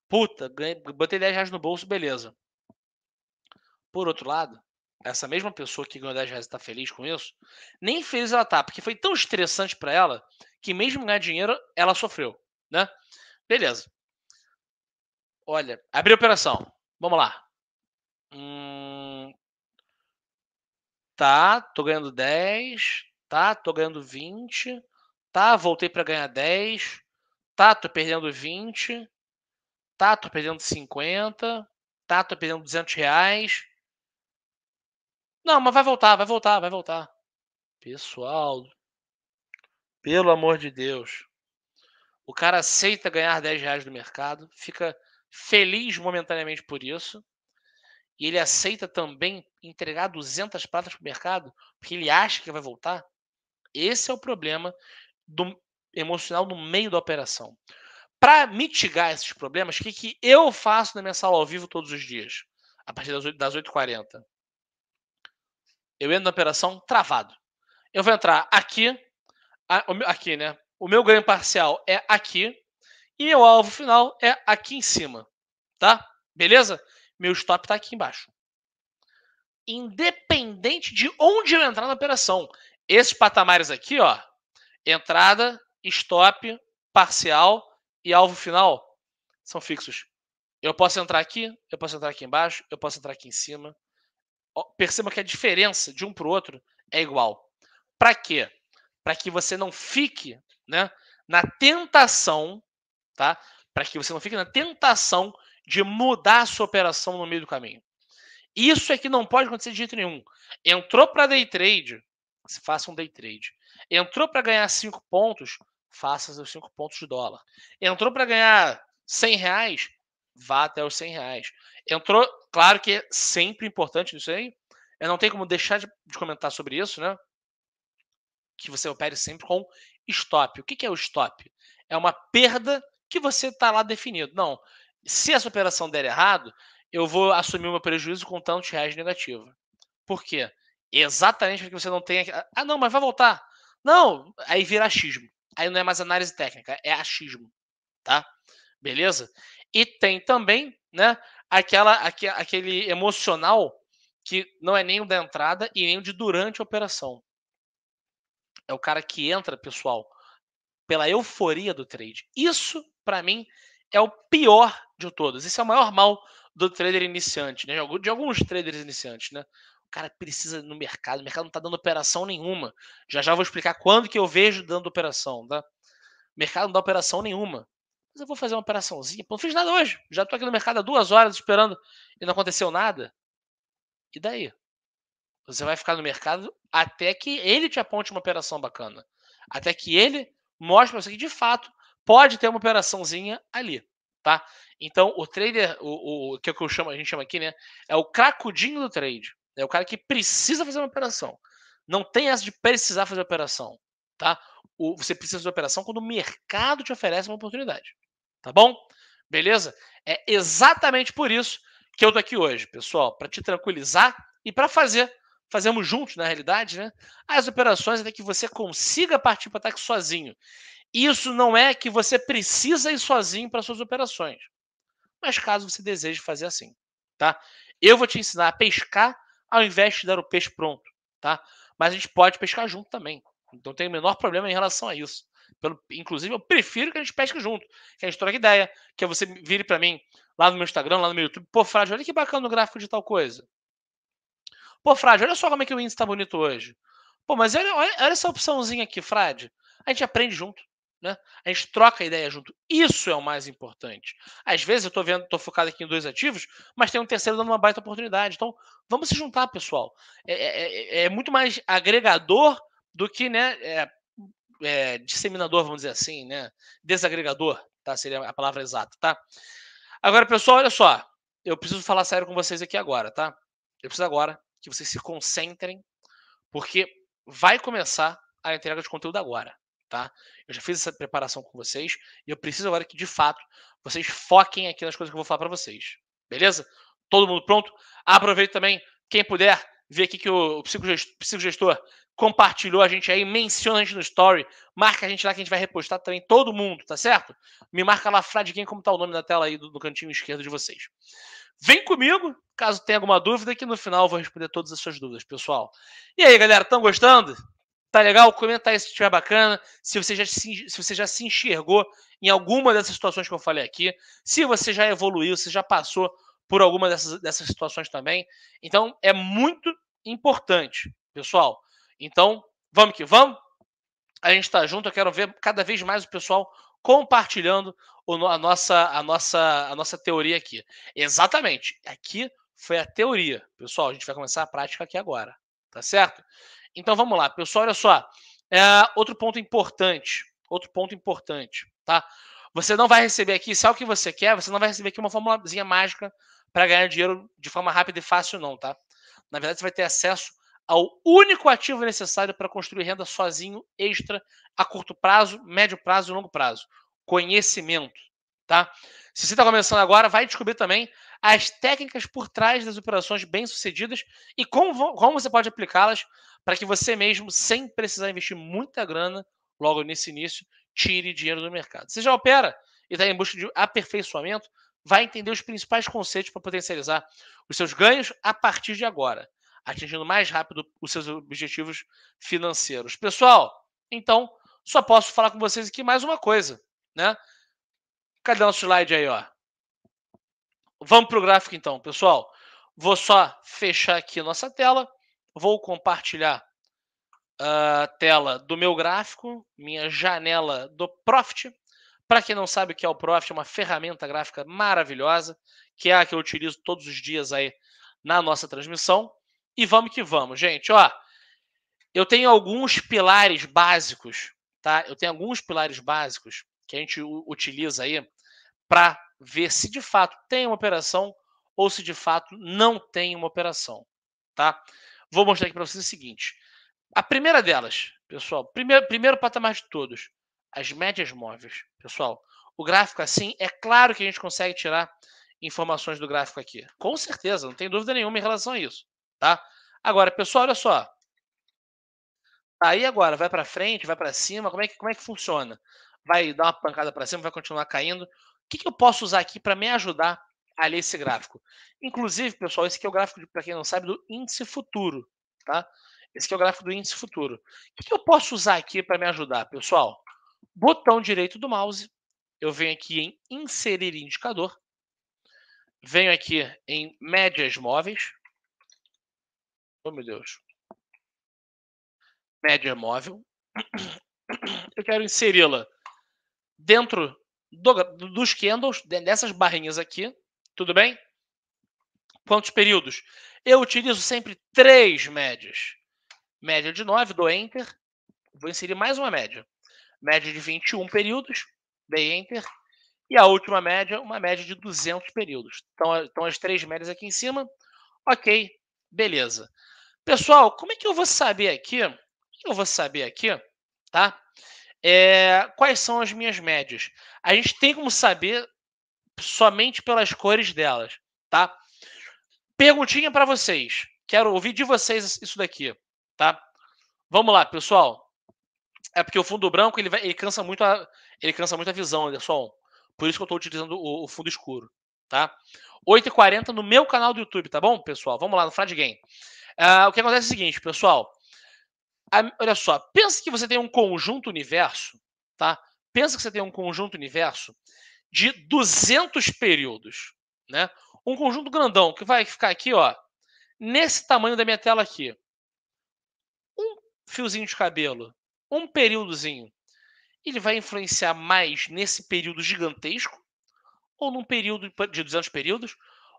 Puta, ganhei, botei 10 reais no bolso, beleza. Por outro lado, essa mesma pessoa que ganhou 10 reais e tá feliz com isso, nem feliz ela tá, porque foi tão estressante para ela que mesmo ganhar dinheiro, ela sofreu, né? Beleza. Olha, abri a operação. Vamos lá. Hum... Tá, tô ganhando 10. Tá, tô ganhando 20. Tá, voltei para ganhar 10. Tá, tô perdendo 20. Tato tá, perdendo 50, Tato tá, perdendo 200 reais. Não, mas vai voltar, vai voltar, vai voltar. Pessoal, pelo amor de Deus. O cara aceita ganhar 10 reais do mercado, fica feliz momentaneamente por isso. E ele aceita também entregar 200 pratas para o mercado, porque ele acha que vai voltar. Esse é o problema do emocional no meio da operação. Para mitigar esses problemas, o que, que eu faço na minha sala ao vivo todos os dias, a partir das 8h40? eu entro na operação travado. Eu vou entrar aqui, aqui, né? O meu ganho parcial é aqui e meu alvo final é aqui em cima, tá? Beleza? Meu stop está aqui embaixo. Independente de onde eu entrar na operação, esses patamares aqui, ó, entrada, stop, parcial, e alvo final são fixos. Eu posso entrar aqui, eu posso entrar aqui embaixo, eu posso entrar aqui em cima. Perceba que a diferença de um para o outro é igual. Para quê? Para que você não fique né, na tentação, tá? Para que você não fique na tentação de mudar a sua operação no meio do caminho. Isso é que não pode acontecer de jeito nenhum. Entrou para day trade, se faça um day trade. Entrou para ganhar cinco pontos, faça seus 5 pontos de dólar. Entrou para ganhar 100 reais, vá até os 100 reais. Entrou, claro que é sempre importante isso aí. Eu não tenho como deixar de, de comentar sobre isso, né? Que você opere sempre com stop. O que, que é o stop? É uma perda que você está lá definido. Não, se essa operação der errado, eu vou assumir o meu prejuízo com tantos reais negativo. Por quê? Exatamente porque você não tem. Ah, não, mas vai voltar. Não, aí vira achismo. Aí não é mais análise técnica, é achismo, tá? Beleza? E tem também, né, aquela, aquele emocional que não é nem o da entrada e nem o de durante a operação. É o cara que entra, pessoal, pela euforia do trade. Isso, para mim, é o pior de todos. Esse é o maior mal do trader iniciante, né? De alguns traders iniciantes, né? o cara precisa no mercado, o mercado não está dando operação nenhuma. Já já vou explicar quando que eu vejo dando operação, tá? O mercado não dá operação nenhuma. Mas eu vou fazer uma operaçãozinha. Pô, não fiz nada hoje. Já estou aqui no mercado há duas horas esperando e não aconteceu nada. E daí? Você vai ficar no mercado até que ele te aponte uma operação bacana. Até que ele mostre para você que de fato pode ter uma operaçãozinha ali, tá? Então o trader, o, o que, é o que eu chamo, a gente chama aqui, né, é o cracudinho do trade. É o cara que precisa fazer uma operação. Não tem essa de precisar fazer operação, tá? você precisa fazer operação quando o mercado te oferece uma oportunidade, tá bom? Beleza? É exatamente por isso que eu tô aqui hoje, pessoal, para te tranquilizar e para fazer fazemos juntos, na realidade, né? As operações até que você consiga partir para ataque sozinho. Isso não é que você precisa ir sozinho para suas operações. Mas caso você deseje fazer assim, tá? Eu vou te ensinar a pescar ao invés de dar o peixe pronto, tá? Mas a gente pode pescar junto também. Então tem o menor problema em relação a isso. Pelo, inclusive, eu prefiro que a gente pesque junto, que a gente troque ideia, que você vire para mim lá no meu Instagram, lá no meu YouTube, pô, Frágil, olha que bacana o gráfico de tal coisa. Pô, Frágil, olha só como é que o índice está bonito hoje. Pô, mas olha, olha, olha, essa opçãozinha aqui, Frade. A gente aprende junto. Né? A gente troca a ideia junto. Isso é o mais importante. Às vezes eu estou vendo, focado aqui em dois ativos, mas tem um terceiro dando uma baita oportunidade. Então, vamos se juntar, pessoal. É, é, é, é, é muito mais agregador do que né, é, é, disseminador, vamos dizer assim, né? Desagregador, tá? Seria a palavra exata, tá? Agora, pessoal, olha só. Eu preciso falar sério com vocês aqui agora, tá? Eu preciso agora que vocês se concentrem, porque vai começar a entrega de conteúdo agora tá? Eu já fiz essa preparação com vocês e eu preciso agora que de fato vocês foquem aqui nas coisas que eu vou falar para vocês. Beleza? Todo mundo pronto? Aproveite também, quem puder, ver aqui que o psicogestor compartilhou a gente aí, menciona a gente no story, marca a gente lá que a gente vai repostar também todo mundo, tá certo? Me marca lá, quem como tá o nome na tela aí do, do cantinho esquerdo de vocês. Vem comigo, caso tenha alguma dúvida, que no final eu vou responder todas as suas dúvidas, pessoal. E aí, galera, estão gostando? Tá legal? Comenta aí se estiver bacana, se você, já se, se você já se enxergou em alguma dessas situações que eu falei aqui, se você já evoluiu, se já passou por alguma dessas, dessas situações também. Então, é muito importante, pessoal. Então, vamos que vamos. A gente está junto, eu quero ver cada vez mais o pessoal compartilhando a, nossa, a, nossa, a nossa teoria aqui. Exatamente, aqui foi a teoria. Pessoal, a gente vai começar a prática aqui agora, tá certo? Então vamos lá, pessoal, olha só. É, outro ponto importante, outro ponto importante, tá? Você não vai receber aqui, se é o que você quer, você não vai receber aqui uma formulazinha mágica para ganhar dinheiro de forma rápida e fácil, não, tá? Na verdade, você vai ter acesso ao único ativo necessário para construir renda sozinho, extra, a curto prazo, médio prazo e longo prazo. Conhecimento, tá? Se você está começando agora, vai descobrir também as técnicas por trás das operações bem-sucedidas e como, como você pode aplicá-las para que você mesmo, sem precisar investir muita grana logo nesse início, tire dinheiro do mercado. Você já opera e está em busca de aperfeiçoamento? Vai entender os principais conceitos para potencializar os seus ganhos a partir de agora, atingindo mais rápido os seus objetivos financeiros. Pessoal, então, só posso falar com vocês aqui mais uma coisa, né? Cadê nosso slide aí, ó? Vamos para o gráfico então, pessoal. Vou só fechar aqui nossa tela. Vou compartilhar a ah, tela do meu gráfico, minha janela do Profit. Para quem não sabe o que é o Profit, é uma ferramenta gráfica maravilhosa, que é a que eu utilizo todos os dias aí na nossa transmissão. E vamos que vamos, gente. Ó, eu tenho alguns pilares básicos, tá? Eu tenho alguns pilares básicos que a gente utiliza aí para ver se de fato tem uma operação ou se de fato não tem uma operação, tá? Vou mostrar aqui para vocês o seguinte. A primeira delas, pessoal, primeiro, primeiro patamar de todos, as médias móveis. Pessoal, o gráfico assim, é claro que a gente consegue tirar informações do gráfico aqui. Com certeza, não tem dúvida nenhuma em relação a isso, tá? Agora, pessoal, olha só. Aí agora, vai para frente, vai para cima, como é, que, como é que funciona? Vai dar uma pancada para cima, vai continuar caindo que, que eu posso usar aqui para me ajudar a ler esse gráfico? Inclusive, pessoal, esse aqui é o gráfico, para quem não sabe, do índice futuro. Tá? Esse aqui é o gráfico do índice futuro. O que, que eu posso usar aqui para me ajudar, pessoal? Botão direito do mouse, eu venho aqui em inserir indicador, venho aqui em médias móveis, oh meu Deus, média móvel, eu quero inseri-la dentro do, dos candles, dessas barrinhas aqui, tudo bem? Quantos períodos? Eu utilizo sempre três médias. Média de 9, dou Enter. Vou inserir mais uma média. Média de 21 períodos, dei Enter. E a última média, uma média de 200 períodos. Então, então as três médias aqui em cima. Ok, beleza. Pessoal, como é que eu vou saber aqui? É eu vou saber aqui, tá? É, quais são as minhas médias? A gente tem como saber somente pelas cores delas, tá? Perguntinha para vocês. Quero ouvir de vocês isso daqui, tá? Vamos lá, pessoal. É porque o fundo branco ele, vai, ele cansa muito a ele cansa muito a visão, pessoal. Por isso que eu estou utilizando o, o, fundo escuro, tá? 8h40 no meu canal do YouTube, tá bom, pessoal? Vamos lá no Friday Game. Uh, o que acontece é o seguinte, pessoal olha só, pensa que você tem um conjunto universo, tá? Pensa que você tem um conjunto universo de 200 períodos, né? Um conjunto grandão que vai ficar aqui, ó, nesse tamanho da minha tela aqui. Um fiozinho de cabelo, um períodozinho. Ele vai influenciar mais nesse período gigantesco ou num período de 200 períodos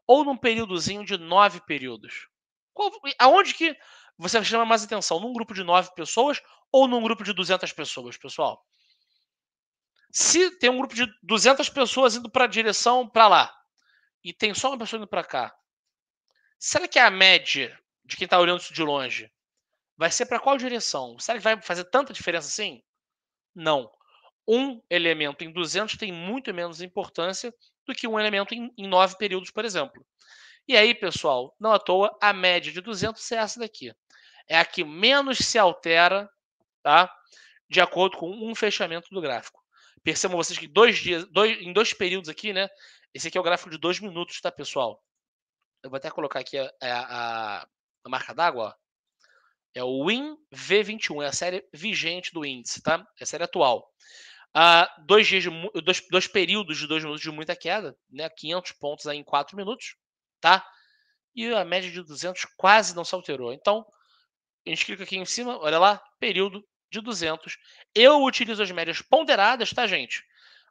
ou num períodozinho de 9 períodos? Qual, aonde que você chama mais atenção num grupo de nove pessoas ou num grupo de 200 pessoas, pessoal? Se tem um grupo de 200 pessoas indo para a direção para lá e tem só uma pessoa indo para cá, será que a média de quem está olhando isso de longe vai ser para qual direção? Será que vai fazer tanta diferença assim? Não. Um elemento em 200 tem muito menos importância do que um elemento em, em nove períodos, por exemplo. E aí, pessoal, não à toa, a média de 200 é essa daqui é a que menos se altera, tá? De acordo com um fechamento do gráfico. Percebam vocês que dois dias, dois, em dois períodos aqui, né? Esse aqui é o gráfico de dois minutos, tá, pessoal? Eu vou até colocar aqui a, é, a, a marca d'água. É o Win V21, é a série vigente do índice, tá? É a série atual. Ah, dois, dias de, dois, dois períodos de dois minutos de muita queda, né? 500 pontos aí em quatro minutos, tá? E a média de 200 quase não se alterou. Então, a gente clica aqui em cima, olha lá, período de 200. Eu utilizo as médias ponderadas, tá, gente?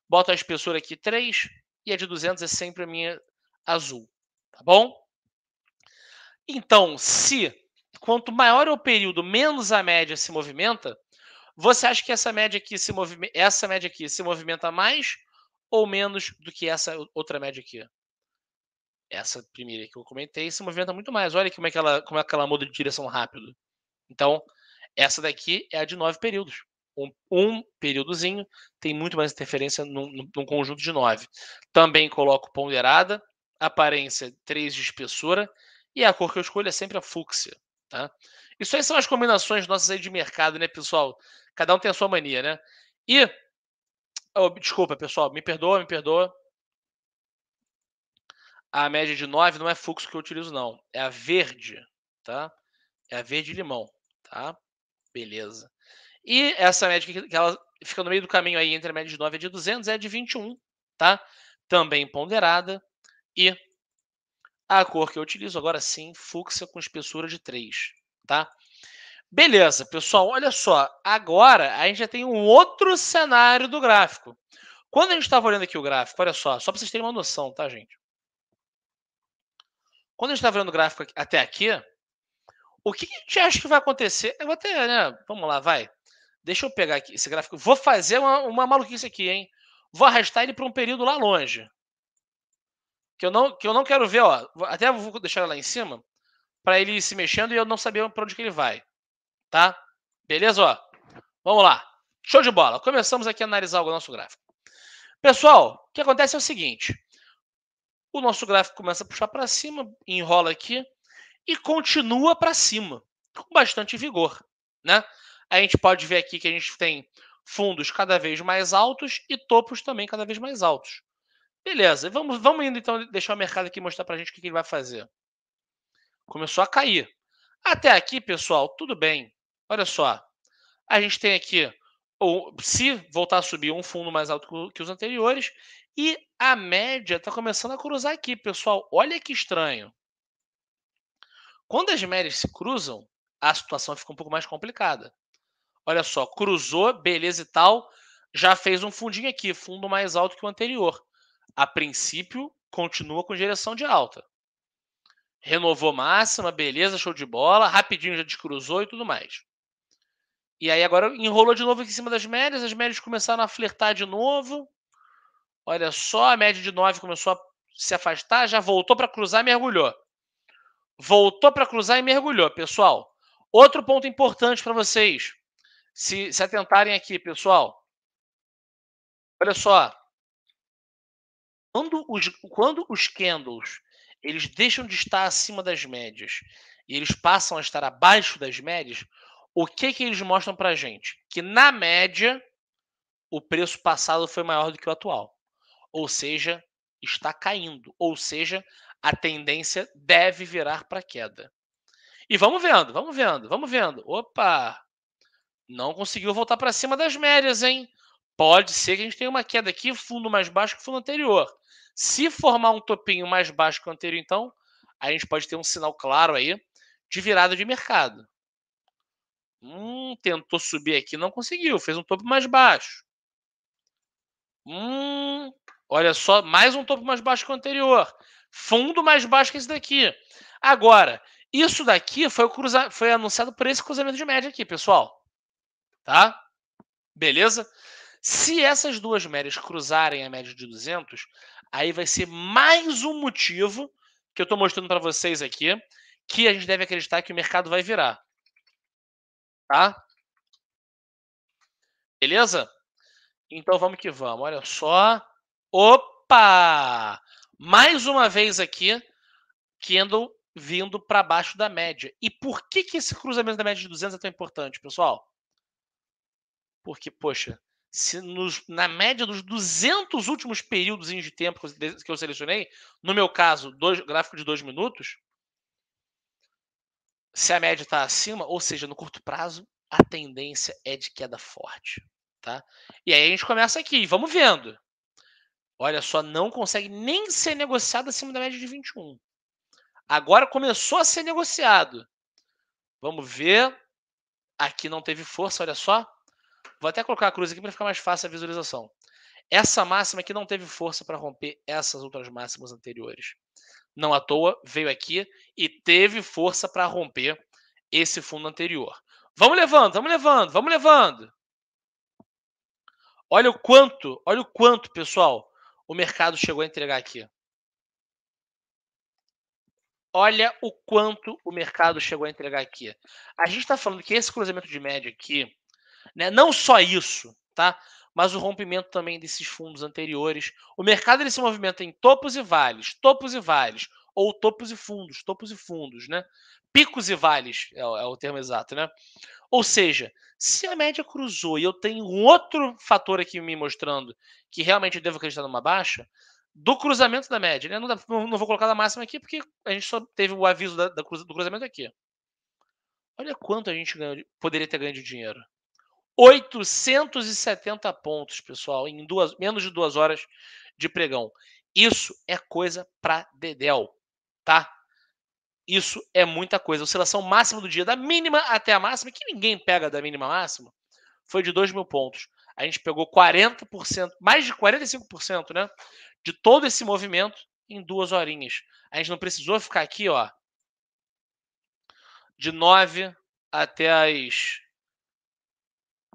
Boto a espessura aqui 3 e a de 200 é sempre a minha azul, tá bom? Então, se quanto maior é o período, menos a média se movimenta, você acha que essa média aqui se movimenta, essa média aqui se movimenta mais ou menos do que essa outra média aqui? Essa primeira que eu comentei se movimenta muito mais. Olha como é que ela, como é que ela muda de direção rápido. Então, essa daqui é a de nove períodos. Um, um períodozinho tem muito mais interferência num, num conjunto de nove. Também coloco ponderada, aparência 3 de espessura, e a cor que eu escolho é sempre a fúcsia. Tá? Isso aí são as combinações nossas aí de mercado, né, pessoal? Cada um tem a sua mania, né? E. Oh, desculpa, pessoal, me perdoa, me perdoa. A média de 9 não é fluxo que eu utilizo, não. É a verde, tá? É a verde limão tá? Beleza. E essa média que ela fica no meio do caminho aí entre a média de 9 e de 200 é de 21, tá? Também ponderada. E a cor que eu utilizo agora sim, fúcsia com espessura de 3, tá? Beleza, pessoal, olha só. Agora a gente já tem um outro cenário do gráfico. Quando a gente estava olhando aqui o gráfico, olha só, só para vocês terem uma noção, tá, gente? Quando a gente estava olhando o gráfico até aqui, o que a gente acha que vai acontecer? Eu vou até, né? Vamos lá, vai. Deixa eu pegar aqui esse gráfico. Vou fazer uma, uma maluquice aqui, hein? Vou arrastar ele para um período lá longe. Que eu, não, que eu não quero ver, ó. Até vou deixar lá em cima para ele ir se mexendo e eu não saber para onde que ele vai. Tá? Beleza, ó? Vamos lá. Show de bola. Começamos aqui a analisar o nosso gráfico. Pessoal, o que acontece é o seguinte. O nosso gráfico começa a puxar para cima, enrola aqui, e continua para cima, com bastante vigor. Né? A gente pode ver aqui que a gente tem fundos cada vez mais altos e topos também cada vez mais altos. Beleza, vamos, vamos indo então deixar o mercado aqui mostrar para a gente o que, que ele vai fazer. Começou a cair. Até aqui, pessoal, tudo bem. Olha só, a gente tem aqui, ou, se voltar a subir, um fundo mais alto que os anteriores, e a média está começando a cruzar aqui, pessoal. Olha que estranho. Quando as médias se cruzam, a situação fica um pouco mais complicada. Olha só, cruzou, beleza e tal, já fez um fundinho aqui, fundo mais alto que o anterior. A princípio, continua com direção de alta. Renovou máxima, beleza, show de bola, rapidinho já descruzou e tudo mais. E aí agora enrolou de novo aqui em cima das médias, as médias começaram a flertar de novo. Olha só, a média de 9 começou a se afastar, já voltou para cruzar, mergulhou voltou para cruzar e mergulhou, pessoal. Outro ponto importante para vocês se, se atentarem aqui, pessoal. Olha só. Quando os, quando os candles eles deixam de estar acima das médias e eles passam a estar abaixo das médias, o que que eles mostram para gente? Que na média o preço passado foi maior do que o atual, ou seja, está caindo, ou seja, a tendência deve virar para queda. E vamos vendo, vamos vendo, vamos vendo. Opa! Não conseguiu voltar para cima das médias, hein? Pode ser que a gente tenha uma queda aqui, fundo mais baixo que o fundo anterior. Se formar um topinho mais baixo que o anterior, então, a gente pode ter um sinal claro aí de virada de mercado. Hum, tentou subir aqui, não conseguiu, fez um topo mais baixo. Hum, olha só, mais um topo mais baixo que o anterior fundo mais baixo que esse daqui. Agora, isso daqui foi, cruza... foi anunciado por esse cruzamento de média aqui, pessoal. Tá? Beleza? Se essas duas médias cruzarem a média de 200, aí vai ser mais um motivo que eu estou mostrando para vocês aqui, que a gente deve acreditar que o mercado vai virar. Tá? Beleza? Então vamos que vamos. Olha só. Opa! Mais uma vez aqui, Kendall vindo para baixo da média. E por que, que esse cruzamento da média de 200 é tão importante, pessoal? Porque, poxa, se nos, na média dos 200 últimos períodos de tempo que eu selecionei, no meu caso, dois, gráfico de 2 minutos, se a média está acima, ou seja, no curto prazo, a tendência é de queda forte. Tá? E aí a gente começa aqui, vamos vendo olha só, não consegue nem ser negociado acima da média de 21. Agora começou a ser negociado. Vamos ver. Aqui não teve força, olha só. Vou até colocar a cruz aqui para ficar mais fácil a visualização. Essa máxima aqui não teve força para romper essas outras máximas anteriores. Não à toa, veio aqui e teve força para romper esse fundo anterior. Vamos levando, vamos levando, vamos levando. Olha o quanto, olha o quanto, pessoal, o mercado chegou a entregar aqui. Olha o quanto o mercado chegou a entregar aqui. A gente está falando que esse cruzamento de média aqui, né, não só isso, tá? mas o rompimento também desses fundos anteriores. O mercado ele se movimenta em topos e vales, topos e vales, ou topos e fundos, topos e fundos, né? Picos e vales é, é o termo exato, né? Ou seja, se a média cruzou e eu tenho um outro fator aqui me mostrando que realmente eu devo acreditar numa baixa, do cruzamento da média, né? Não, dá, não, vou colocar na máxima aqui porque a gente só teve o aviso da, da do cruzamento aqui. Olha quanto a gente ganhou, poderia ter ganho de dinheiro. 870 pontos, pessoal, em duas, menos de duas horas de pregão. Isso é coisa pra Dedel, tá? Isso é muita coisa. A oscilação máxima do dia, da mínima até a máxima, que ninguém pega da mínima máxima, foi de 2 mil pontos. A gente pegou 40%, mais de 45%, né? De todo esse movimento em duas horinhas. A gente não precisou ficar aqui, ó, de 9 até as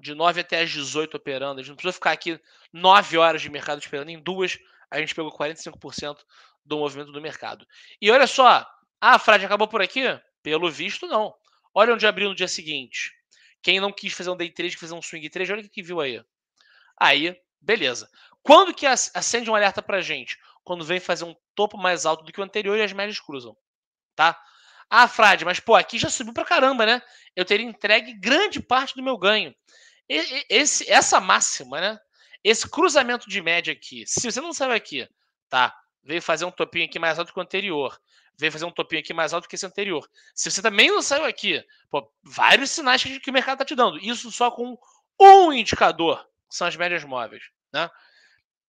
de 9 até as 18 operando. A gente não precisou ficar aqui 9 horas de mercado esperando. Em duas, a gente pegou 45% do movimento do mercado. E olha só, ah, Frade, acabou por aqui? Pelo visto, não. Olha onde abriu no dia seguinte. Quem não quis fazer um day trade, que fazer um swing trade, olha o que viu aí. Aí, beleza. Quando que acende um alerta pra gente? Quando vem fazer um topo mais alto do que o anterior e as médias cruzam, tá? Ah, Frade, mas pô, aqui já subiu pra caramba, né? Eu teria entregue grande parte do meu ganho. Esse, essa máxima, né? Esse cruzamento de média aqui, se você não sabe é aqui, tá? veio fazer um topinho aqui mais alto que o anterior, veio fazer um topinho aqui mais alto que esse anterior. Se você também não saiu aqui, pô, vários sinais que, que o mercado está te dando. Isso só com um indicador, que são as médias móveis. Né?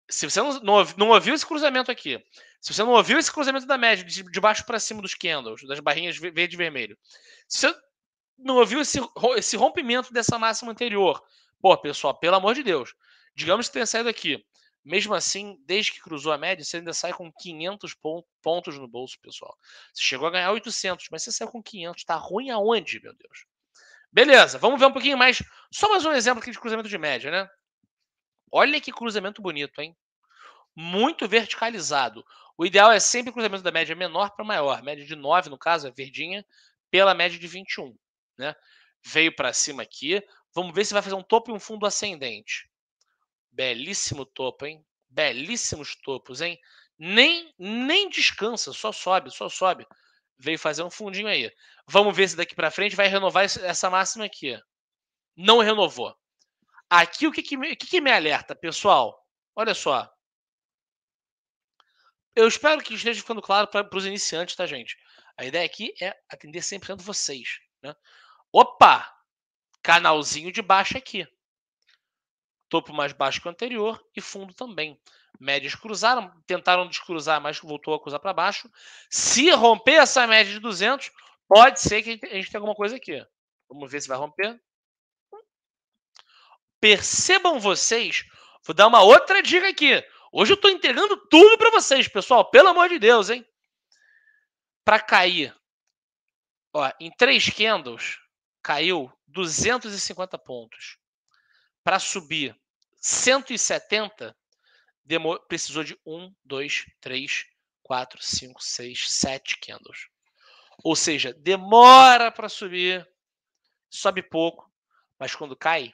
Se você não, não, não ouviu esse cruzamento aqui, se você não ouviu esse cruzamento da média, de, de baixo para cima dos candles, das barrinhas verde e vermelho, se você não ouviu esse, esse rompimento dessa máxima anterior, pô, pessoal, pelo amor de Deus, digamos que tenha saído aqui mesmo assim, desde que cruzou a média, você ainda sai com 500 pontos no bolso, pessoal. Você chegou a ganhar 800, mas você saiu com 500. Tá ruim aonde, meu Deus? Beleza, vamos ver um pouquinho mais. Só mais um exemplo aqui de cruzamento de média, né? Olha que cruzamento bonito, hein? Muito verticalizado. O ideal é sempre cruzamento da média menor para maior. Média de 9, no caso, é verdinha, pela média de 21, né? Veio para cima aqui. Vamos ver se vai fazer um topo e um fundo ascendente. Belíssimo topo, hein? Belíssimos topos, hein? Nem, nem descansa, só sobe, só sobe. Veio fazer um fundinho aí. Vamos ver se daqui para frente vai renovar essa máxima aqui. Não renovou. Aqui o que, que, me, que, que me alerta, pessoal? Olha só. Eu espero que esteja ficando claro para os iniciantes, tá, gente? A ideia aqui é atender 100% vocês. Né? Opa! Canalzinho de baixo aqui topo mais baixo que o anterior e fundo também. Médias cruzaram, tentaram descruzar, mas voltou a cruzar para baixo. Se romper essa média de 200, pode ser que a gente tenha alguma coisa aqui. Vamos ver se vai romper. Percebam vocês, vou dar uma outra dica aqui. Hoje eu estou entregando tudo para vocês, pessoal. Pelo amor de Deus, hein? Para cair, ó, em três candles, caiu 250 pontos para subir 170, demor, precisou de 1, 2, 3, 4, 5, 6, 7 candles. Ou seja, demora para subir, sobe pouco, mas quando cai,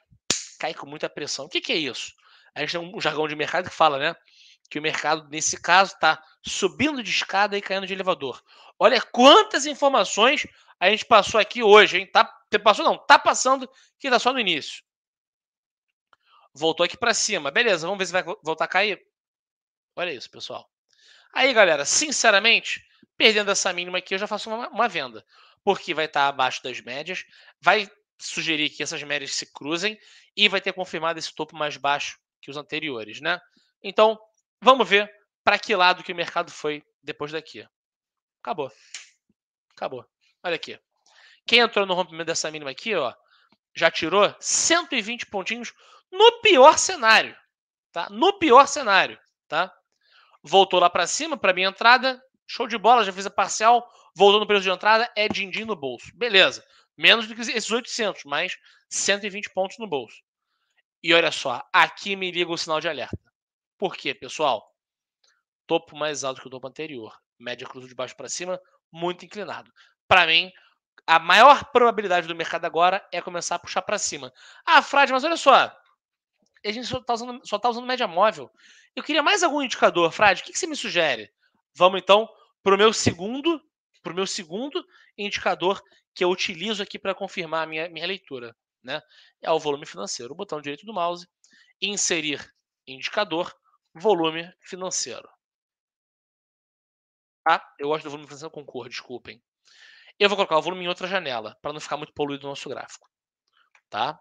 cai com muita pressão. O que, que é isso? A gente tem um jargão de mercado que fala, né? Que o mercado, nesse caso, está subindo de escada e caindo de elevador. Olha quantas informações a gente passou aqui hoje, hein? Tá, passou não, tá passando, que está só no início. Voltou aqui para cima. Beleza, vamos ver se vai voltar a cair. Olha isso, pessoal. Aí, galera, sinceramente, perdendo essa mínima aqui, eu já faço uma, uma venda. Porque vai estar tá abaixo das médias, vai sugerir que essas médias se cruzem e vai ter confirmado esse topo mais baixo que os anteriores, né? Então, vamos ver para que lado que o mercado foi depois daqui. Acabou. Acabou. Olha aqui. Quem entrou no rompimento dessa mínima aqui, ó, já tirou 120 pontinhos no pior cenário, tá? No pior cenário, tá? Voltou lá para cima para minha entrada, show de bola, já fiz a parcial, voltou no preço de entrada, é din-din no bolso. Beleza. Menos do que esses 800, mais 120 pontos no bolso. E olha só, aqui me liga o sinal de alerta. Por quê, pessoal? Topo mais alto que o topo anterior. Média cruz de baixo para cima, muito inclinado. Para mim, a maior probabilidade do mercado agora é começar a puxar para cima. Ah, Frade, mas olha só a gente só está usando, só tá usando média móvel. Eu queria mais algum indicador, Frade. O que, que você me sugere? Vamos então para o meu segundo, pro meu segundo indicador que eu utilizo aqui para confirmar a minha, minha leitura. Né? É o volume financeiro. O botão direito do mouse, inserir indicador, volume financeiro. ah Eu gosto do volume financeiro com cor, desculpem. Eu vou colocar o volume em outra janela para não ficar muito poluído o nosso gráfico. Tá?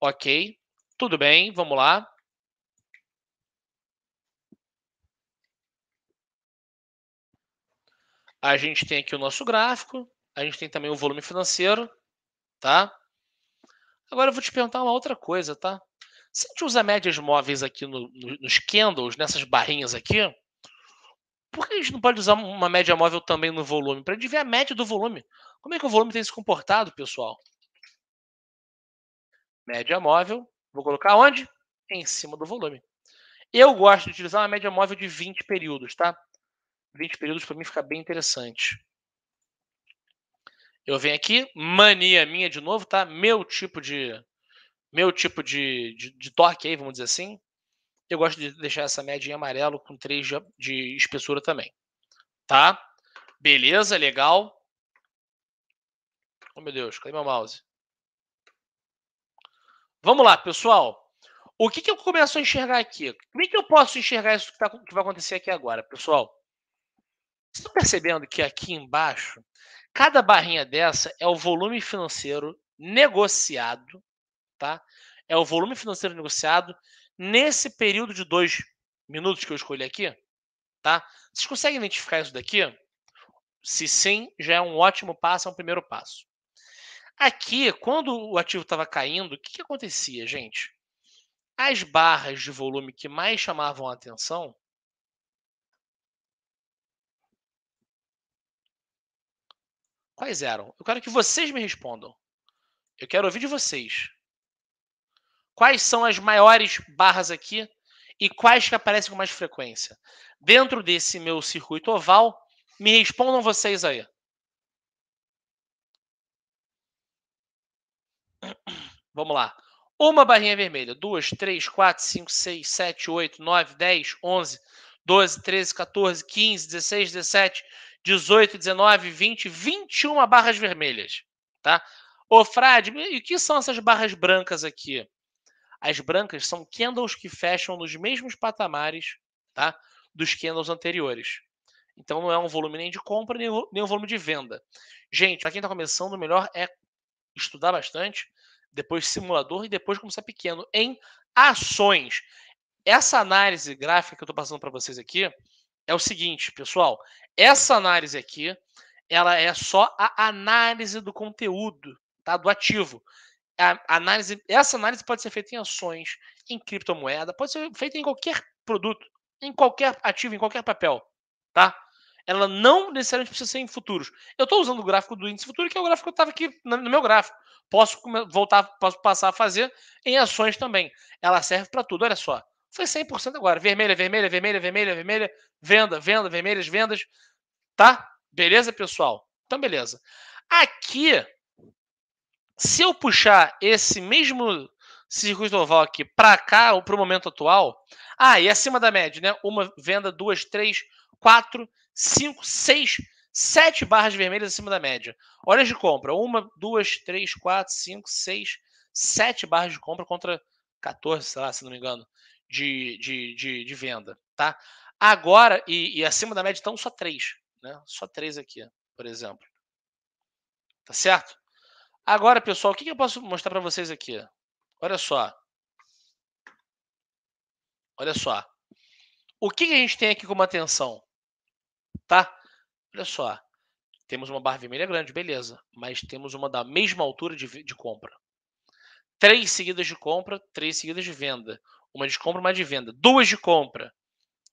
Ok. Tudo bem, vamos lá. A gente tem aqui o nosso gráfico, a gente tem também o volume financeiro, tá? Agora eu vou te perguntar uma outra coisa, tá? Se a gente usa médias móveis aqui no, no, nos candles, nessas barrinhas aqui, por que a gente não pode usar uma média móvel também no volume? Para a gente ver a média do volume. Como é que o volume tem se comportado, pessoal? Média móvel, Vou colocar onde? Em cima do volume. Eu gosto de utilizar uma média móvel de 20 períodos, tá? 20 períodos para mim fica bem interessante. Eu venho aqui, mania minha de novo, tá? Meu tipo de meu tipo de, de, de torque aí, vamos dizer assim. Eu gosto de deixar essa média em amarelo com 3 de, de espessura também. Tá? Beleza, legal. Oh, meu Deus, cadê meu mouse? Vamos lá, pessoal. O que, que eu começo a enxergar aqui? Como é que eu posso enxergar isso que, tá, que vai acontecer aqui agora, pessoal? Vocês estão percebendo que aqui embaixo, cada barrinha dessa é o volume financeiro negociado, tá? É o volume financeiro negociado nesse período de dois minutos que eu escolhi aqui, tá? Vocês conseguem identificar isso daqui? Se sim, já é um ótimo passo, é um primeiro passo. Aqui, quando o ativo estava caindo, o que, que acontecia, gente? As barras de volume que mais chamavam a atenção Quais eram? Eu quero que vocês me respondam. Eu quero ouvir de vocês. Quais são as maiores barras aqui e quais que aparecem com mais frequência? Dentro desse meu circuito oval, me respondam vocês aí. Vamos lá. Uma barrinha vermelha. Duas, três, quatro, cinco, seis, sete, oito, nove, dez, onze, doze, treze, quatorze, quinze, dezesseis, dezessete, dezoito, dezenove, vinte, vinte e uma barras vermelhas. Tá? Ô, frade, e que são essas barras brancas aqui? As brancas são candles que fecham nos mesmos patamares tá? dos candles anteriores. Então, não é um volume nem de compra, nem um volume de venda. Gente, para quem está começando, o melhor é estudar bastante depois simulador e depois começar pequeno em ações. Essa análise gráfica que eu estou passando para vocês aqui é o seguinte, pessoal. Essa análise aqui, ela é só a análise do conteúdo, tá? Do ativo. A análise, essa análise pode ser feita em ações, em criptomoeda, pode ser feita em qualquer produto, em qualquer ativo, em qualquer papel, tá? Ela não necessariamente precisa ser em futuros. Eu estou usando o gráfico do índice futuro, que é o gráfico que eu estava aqui no meu gráfico posso voltar, posso passar a fazer em ações também. Ela serve para tudo, olha só. Foi 100% agora. Vermelha, vermelha, vermelha, vermelha, vermelha, venda, venda, vermelhas, vendas. Tá? Beleza, pessoal? Então, beleza. Aqui, se eu puxar esse mesmo circuito oval aqui para cá, ou para o momento atual, ah, e acima da média, né? Uma venda, duas, três, quatro, cinco, seis sete barras vermelhas acima da média. Horas de compra: uma, duas, três, quatro, cinco, seis, sete barras de compra contra 14, sei lá, se não me engano, de, de, de, de venda. tá? Agora, e, e, acima da média, estão só três. Né? Só três aqui, por exemplo. Tá certo? Agora, pessoal, o que, que eu posso mostrar para vocês aqui? Olha só. Olha só. O que, que a gente tem aqui como atenção? Tá? Olha só, temos uma barra vermelha é grande, beleza, mas temos uma da mesma altura de, de compra. Três seguidas de compra, três seguidas de venda. Uma de compra, uma de venda. Duas de compra,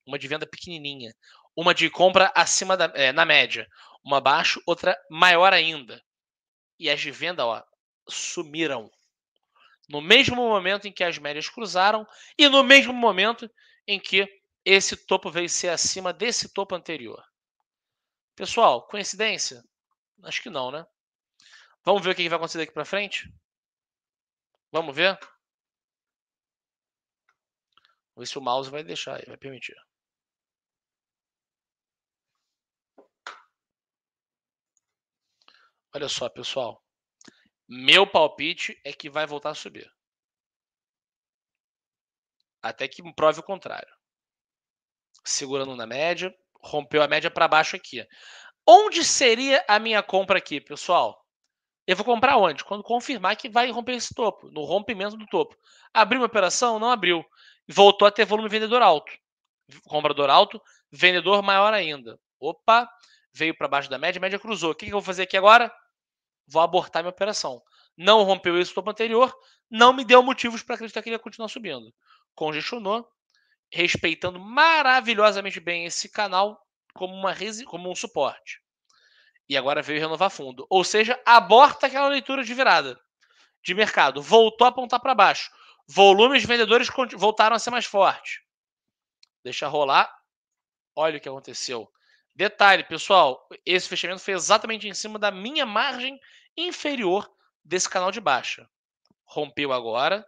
uma de venda pequenininha. Uma de compra acima da é, na média. Uma abaixo, outra maior ainda. E as de venda, ó, sumiram. No mesmo momento em que as médias cruzaram e no mesmo momento em que esse topo veio ser acima desse topo anterior. Pessoal, coincidência? Acho que não, né? Vamos ver o que vai acontecer daqui para frente? Vamos ver? Vamos ver se o mouse vai deixar, vai permitir. Olha só, pessoal. Meu palpite é que vai voltar a subir. Até que prove o contrário. Segurando na média, rompeu a média para baixo aqui. Onde seria a minha compra aqui, pessoal? Eu vou comprar onde? Quando confirmar que vai romper esse topo, no rompimento do topo. Abriu uma operação? Não abriu. Voltou a ter volume vendedor alto. Comprador alto, vendedor maior ainda. Opa, veio para baixo da média, média cruzou. O que, que eu vou fazer aqui agora? Vou abortar minha operação. Não rompeu esse topo anterior, não me deu motivos para acreditar que ele ia continuar subindo. Congestionou, respeitando maravilhosamente bem esse canal como, uma, como um suporte. E agora veio renovar fundo. Ou seja, aborta aquela leitura de virada de mercado. Voltou a apontar para baixo. Volumes vendedores voltaram a ser mais fortes. Deixa rolar. Olha o que aconteceu. Detalhe, pessoal, esse fechamento foi exatamente em cima da minha margem inferior desse canal de baixa. Rompeu agora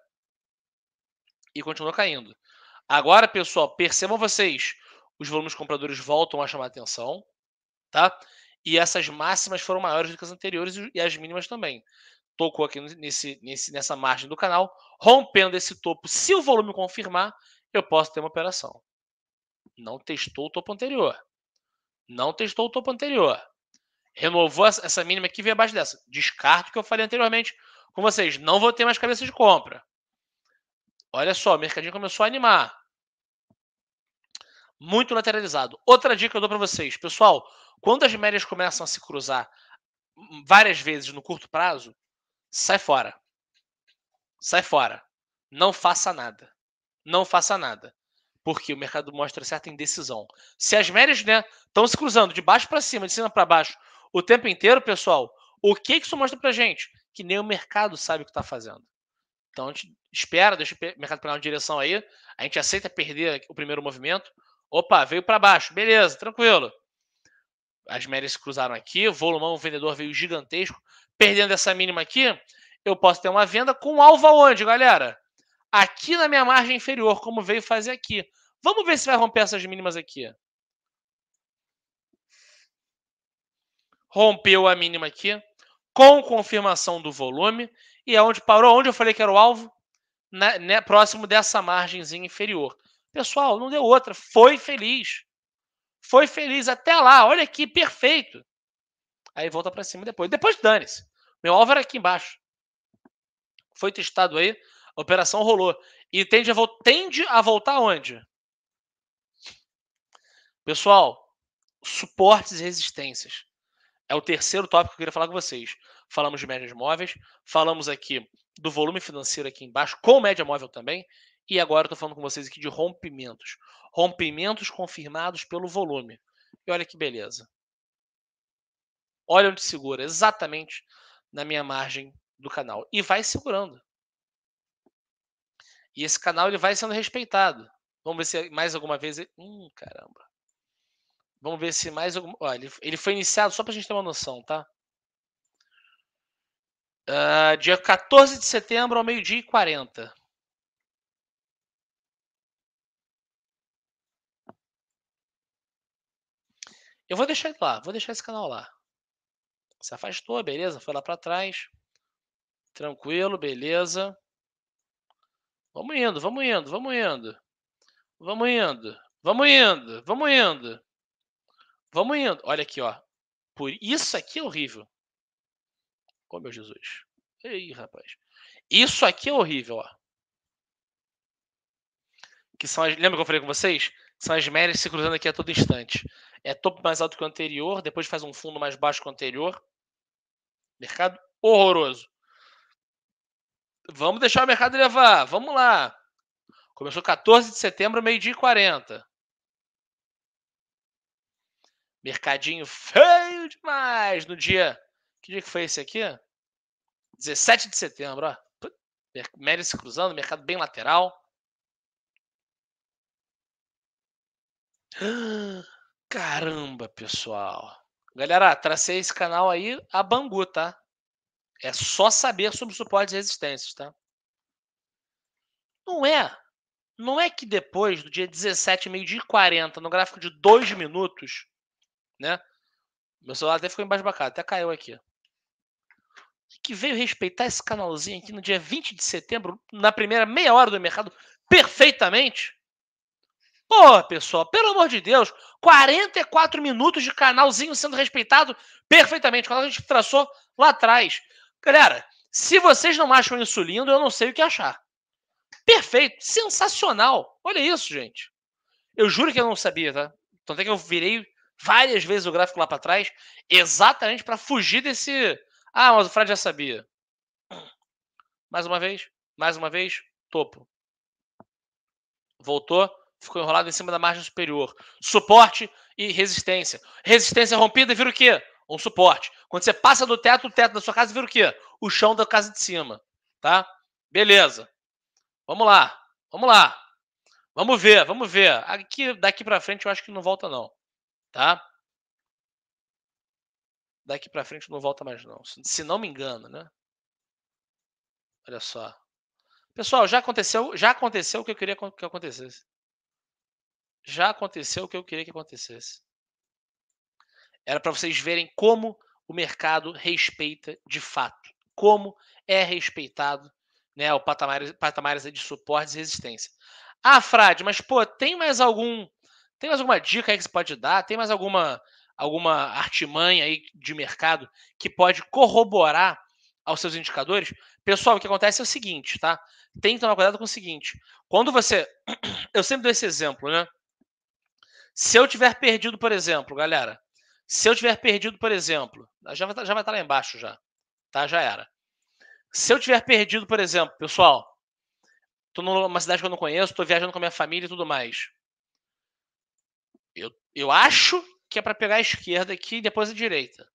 e continuou caindo. Agora, pessoal, percebam vocês, os volumes compradores voltam a chamar atenção, tá? E essas máximas foram maiores do que as anteriores e as mínimas também. Tocou aqui nesse, nesse, nessa margem do canal, rompendo esse topo. Se o volume confirmar, eu posso ter uma operação. Não testou o topo anterior. Não testou o topo anterior. Renovou essa mínima aqui veio abaixo dessa. Descarto o que eu falei anteriormente com vocês. Não vou ter mais cabeça de compra. Olha só, o mercadinho começou a animar muito lateralizado. Outra dica que eu dou para vocês, pessoal, quando as médias começam a se cruzar hum, várias vezes no curto prazo, sai fora. Sai fora. Não faça nada. Não faça nada. Porque o mercado mostra certa indecisão. Se as médias estão né, se cruzando de baixo para cima, de cima para baixo, o tempo inteiro, pessoal, o que isso mostra para gente? Que nem o mercado sabe o que está fazendo. Então a gente espera, deixa o mercado pegar uma direção aí, a gente aceita perder o primeiro movimento, Opa, veio para baixo. Beleza, tranquilo. As médias se cruzaram aqui, o volumão, o vendedor veio gigantesco. Perdendo essa mínima aqui, eu posso ter uma venda com alvo aonde, galera? Aqui na minha margem inferior, como veio fazer aqui. Vamos ver se vai romper essas mínimas aqui. Rompeu a mínima aqui, com confirmação do volume. E aonde é parou? Onde eu falei que era o alvo? Na, né, próximo dessa margenzinha inferior. Pessoal, não deu outra. Foi feliz. Foi feliz até lá. Olha aqui, perfeito. Aí volta para cima depois. Depois dane-se. Meu alvo era aqui embaixo. Foi testado aí. A operação rolou. E tende a, tende a voltar onde? Pessoal, suportes e resistências. É o terceiro tópico que eu queria falar com vocês. Falamos de médias móveis, falamos aqui do volume financeiro aqui embaixo, com média móvel também, e agora estou falando com vocês aqui de rompimentos. Rompimentos confirmados pelo volume. E olha que beleza. Olha onde segura, exatamente na minha margem do canal. E vai segurando. E esse canal ele vai sendo respeitado. Vamos ver se é mais alguma vez. Hum, caramba. Vamos ver se mais alguma. Olha, ele, foi iniciado só para a gente ter uma noção, tá? Uh, dia 14 de setembro ao meio-dia e 40. Eu vou deixar ele lá, vou deixar esse canal lá. Se afastou, beleza? Foi lá para trás. Tranquilo, beleza. Vamos indo, vamos indo, vamos indo. Vamos indo, vamos indo, vamos indo. Vamos indo. Olha aqui, ó. Por isso aqui é horrível. Oh, meu Jesus. Ei, rapaz. Isso aqui é horrível, ó. Que são as... Lembra que eu falei com vocês? São as médias se cruzando aqui a todo instante é topo mais alto que o anterior, depois faz um fundo mais baixo que o anterior. Mercado horroroso. Vamos deixar o mercado levar, vamos lá. Começou 14 de setembro, meio-dia e 40. Mercadinho feio demais no dia. Que dia que foi esse aqui? 17 de setembro, ó. Média se cruzando, mercado bem lateral. Ah! Caramba, pessoal. Galera, tracei esse canal aí a Bangu, tá? É só saber sobre suportes e resistências, tá? Não é. Não é que depois do dia 17, meio dia 40, no gráfico de 2 minutos, né? Meu celular até ficou bacana, até caiu aqui. Que veio respeitar esse canalzinho aqui no dia 20 de setembro, na primeira meia hora do mercado, perfeitamente. Pô, pessoal, pelo amor de Deus, 44 minutos de canalzinho sendo respeitado perfeitamente, quando a gente traçou lá atrás. Galera, se vocês não acham isso lindo, eu não sei o que achar. Perfeito, sensacional. Olha isso, gente. Eu juro que eu não sabia, tá? Então é que eu virei várias vezes o gráfico lá para trás, exatamente para fugir desse. Ah, mas o Fred já sabia. Mais uma vez, mais uma vez, topo. Voltou, ficou enrolado em cima da margem superior. Suporte e resistência. Resistência rompida vira o quê? Um suporte. Quando você passa do teto, o teto da sua casa vira o quê? O chão da casa de cima, tá? Beleza. Vamos lá. Vamos lá. Vamos ver, vamos ver. Aqui, daqui para frente eu acho que não volta não, tá? Daqui para frente não volta mais não, se não me engano, né? Olha só. Pessoal, já aconteceu, já aconteceu o que eu queria que acontecesse já aconteceu o que eu queria que acontecesse. Era para vocês verem como o mercado respeita de fato, como é respeitado né, o patamar, de suporte e resistência. Ah, Frade, mas pô, tem mais algum, tem mais alguma dica aí que você pode dar? Tem mais alguma alguma artimanha aí de mercado que pode corroborar aos seus indicadores? Pessoal, o que acontece é o seguinte, tá? Tem que tomar cuidado com o seguinte. Quando você. Eu sempre dou esse exemplo, né? Se eu tiver perdido, por exemplo, galera, se eu tiver perdido, por exemplo, já vai, tá, já vai estar tá lá embaixo já, tá? Já era. Se eu tiver perdido, por exemplo, pessoal, tô numa cidade que eu não conheço, tô viajando com a minha família e tudo mais. Eu, eu acho que é para pegar a esquerda aqui e depois a direita.